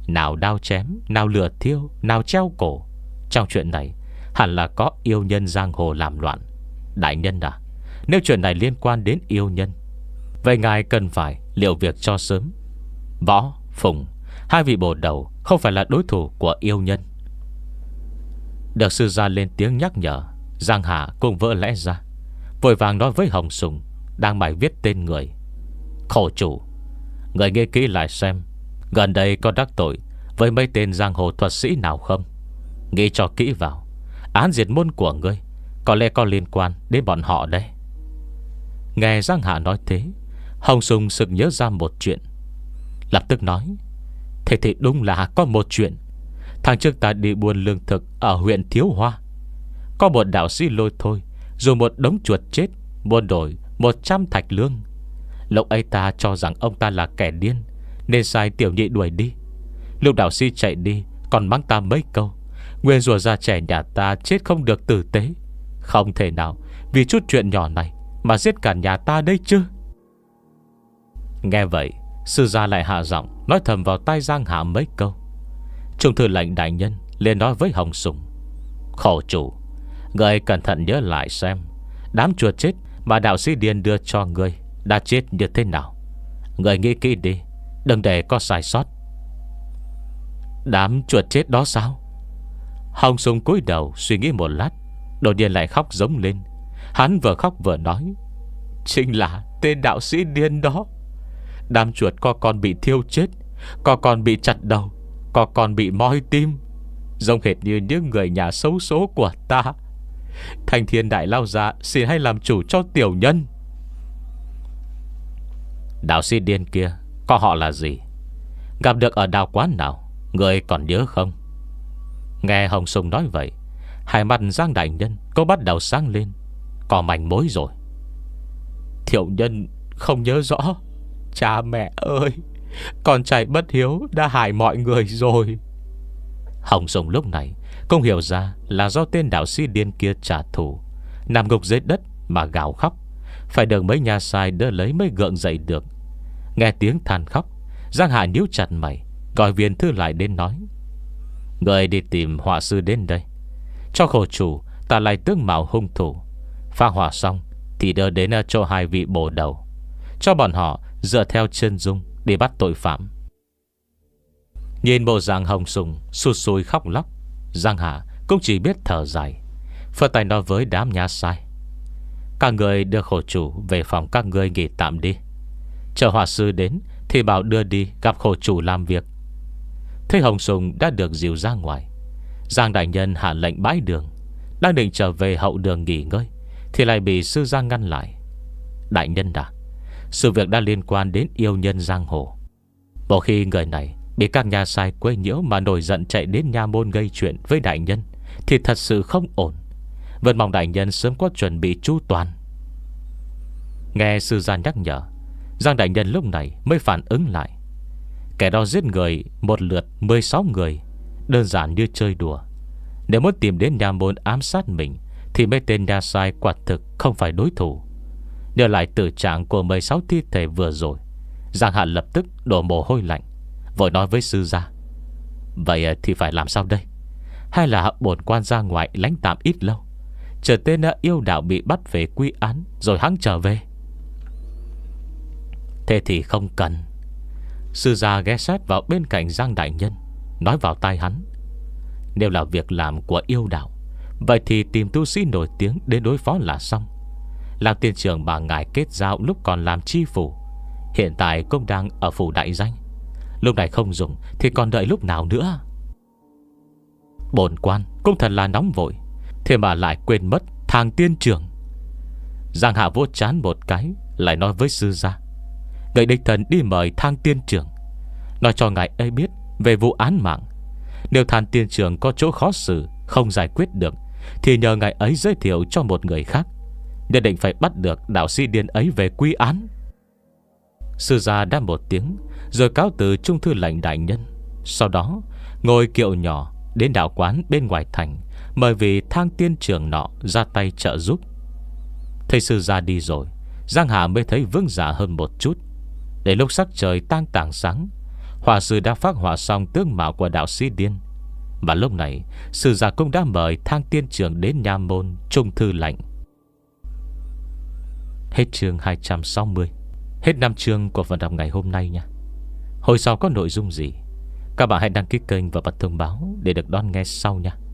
nào đao chém Nào lửa thiêu Nào treo cổ Trong chuyện này Hẳn là có yêu nhân giang hồ làm loạn Đại nhân à Nếu chuyện này liên quan đến yêu nhân Vậy ngài cần phải liệu việc cho sớm Võ, Phùng Hai vị bồ đầu không phải là đối thủ của yêu nhân Được sư gia lên tiếng nhắc nhở Giang Hà cũng vỡ lẽ ra Vội vàng nói với Hồng Sùng Đang bài viết tên người Khổ chủ Người nghe kỹ lại xem Gần đây có đắc tội Với mấy tên giang hồ thuật sĩ nào không Nghĩ cho kỹ vào Án diệt môn của ngươi Có lẽ có liên quan đến bọn họ đấy Nghe Giang Hạ nói thế Hồng Sùng sực nhớ ra một chuyện Lập tức nói Thế thì đúng là có một chuyện Thằng trước ta đi buôn lương thực Ở huyện Thiếu Hoa Có một đạo sĩ lôi thôi Dù một đống chuột chết Buôn đổi 100 thạch lương Lúc ấy ta cho rằng ông ta là kẻ điên nên sai tiểu nhị đuổi đi Lục đạo sĩ chạy đi Còn mắng ta mấy câu Nguyên rùa ra trẻ nhà ta chết không được tử tế Không thể nào Vì chút chuyện nhỏ này Mà giết cả nhà ta đấy chứ Nghe vậy Sư gia lại hạ giọng Nói thầm vào tai Giang Hạ mấy câu Trung thư lệnh đại nhân liền nói với Hồng Sùng Khổ chủ Người cẩn thận nhớ lại xem Đám chuột chết mà đạo sĩ điên đưa cho người Đã chết như thế nào Người nghĩ kỹ đi Đừng để có sai sót Đám chuột chết đó sao Hồng Sùng cúi đầu suy nghĩ một lát Đột nhiên lại khóc giống lên Hắn vừa khóc vừa nói Chính là tên đạo sĩ điên đó Đám chuột có con bị thiêu chết Có con bị chặt đầu Có con bị moi tim Giống hệt như những người nhà xấu số của ta Thành thiên đại lao ra Xin hãy làm chủ cho tiểu nhân Đạo sĩ điên kia có họ là gì Gặp được ở đào quán nào Người còn nhớ không Nghe Hồng Sùng nói vậy Hai mặt Giang Đại Nhân Cô bắt đầu sáng lên Có mảnh mối rồi Thiệu nhân không nhớ rõ Cha mẹ ơi Con trai bất hiếu đã hại mọi người rồi Hồng Sùng lúc này Không hiểu ra là do tên đạo sĩ điên kia trả thù Nằm gục dưới đất mà gào khóc Phải được mấy nhà sai đỡ lấy mới gượng dậy được Nghe tiếng than khóc Giang Hạ níu chặt mày Gọi viên thư lại đến nói Người đi tìm họa sư đến đây Cho khổ chủ ta lại tương mạo hung thủ Phá hỏa xong Thì đưa đến ờ, cho hai vị bổ đầu Cho bọn họ dựa theo chân dung Để bắt tội phạm Nhìn bộ dạng hồng sùng Xui xui khóc lóc Giang Hạ cũng chỉ biết thở dài Phật tài nói với đám nhà sai Các người đưa khổ chủ Về phòng các ngươi nghỉ tạm đi Chờ hòa sư đến Thì bảo đưa đi gặp khổ chủ làm việc Thế Hồng Sùng đã được dìu ra ngoài Giang Đại Nhân hạ lệnh bãi đường Đang định trở về hậu đường nghỉ ngơi Thì lại bị sư Giang ngăn lại Đại Nhân đã à, Sự việc đã liên quan đến yêu nhân Giang Hồ Một khi người này Bị các nhà sai quê nhiễu mà nổi giận chạy đến nha môn gây chuyện với đại nhân Thì thật sự không ổn Vẫn mong đại nhân sớm có chuẩn bị chu toàn Nghe sư giang nhắc nhở Giang Đại Nhân lúc này mới phản ứng lại Kẻ đó giết người Một lượt 16 người Đơn giản như chơi đùa Nếu muốn tìm đến nhà môn ám sát mình Thì mấy tên nhà sai quả thực không phải đối thủ Nhờ lại tử trạng của 16 thi thể vừa rồi Giang Hạ lập tức đổ mồ hôi lạnh Vội nói với sư gia Vậy ờ, thì phải làm sao đây Hay là bổn quan ra ngoài lánh tạm ít lâu Chờ tên ờ, yêu đạo bị bắt về quy án Rồi hắn trở về Thế thì không cần Sư gia ghé sát vào bên cạnh Giang Đại Nhân Nói vào tai hắn Nếu là việc làm của yêu đạo Vậy thì tìm tu sĩ nổi tiếng Đến đối phó là xong Làm tiên trưởng bà ngài kết giao Lúc còn làm chi phủ Hiện tại cũng đang ở phủ đại danh Lúc này không dùng Thì còn đợi lúc nào nữa Bồn quan cũng thật là nóng vội Thế mà lại quên mất thang tiên trưởng Giang hạ vô chán một cái Lại nói với sư gia Người địch thần đi mời thang tiên trưởng Nói cho ngài ấy biết Về vụ án mạng Nếu thang tiên trưởng có chỗ khó xử Không giải quyết được Thì nhờ ngài ấy giới thiệu cho một người khác Nhất định phải bắt được đạo sĩ điên ấy về quy án Sư gia đã một tiếng Rồi cáo từ trung thư lệnh đại nhân Sau đó Ngồi kiệu nhỏ Đến đạo quán bên ngoài thành Mời vị thang tiên trưởng nọ ra tay trợ giúp Thầy sư gia đi rồi Giang Hà mới thấy vững giả dạ hơn một chút để lúc sắc trời tan tảng sáng hòa sư đã phát họa xong tướng mạo của đạo sĩ điên Và lúc này Sư giả cũng đã mời thang tiên trường đến nhà môn Trung thư lạnh Hết chương 260 Hết năm chương của phần đọc ngày hôm nay nha Hồi sau có nội dung gì Các bạn hãy đăng ký kênh và bật thông báo Để được đón nghe sau nha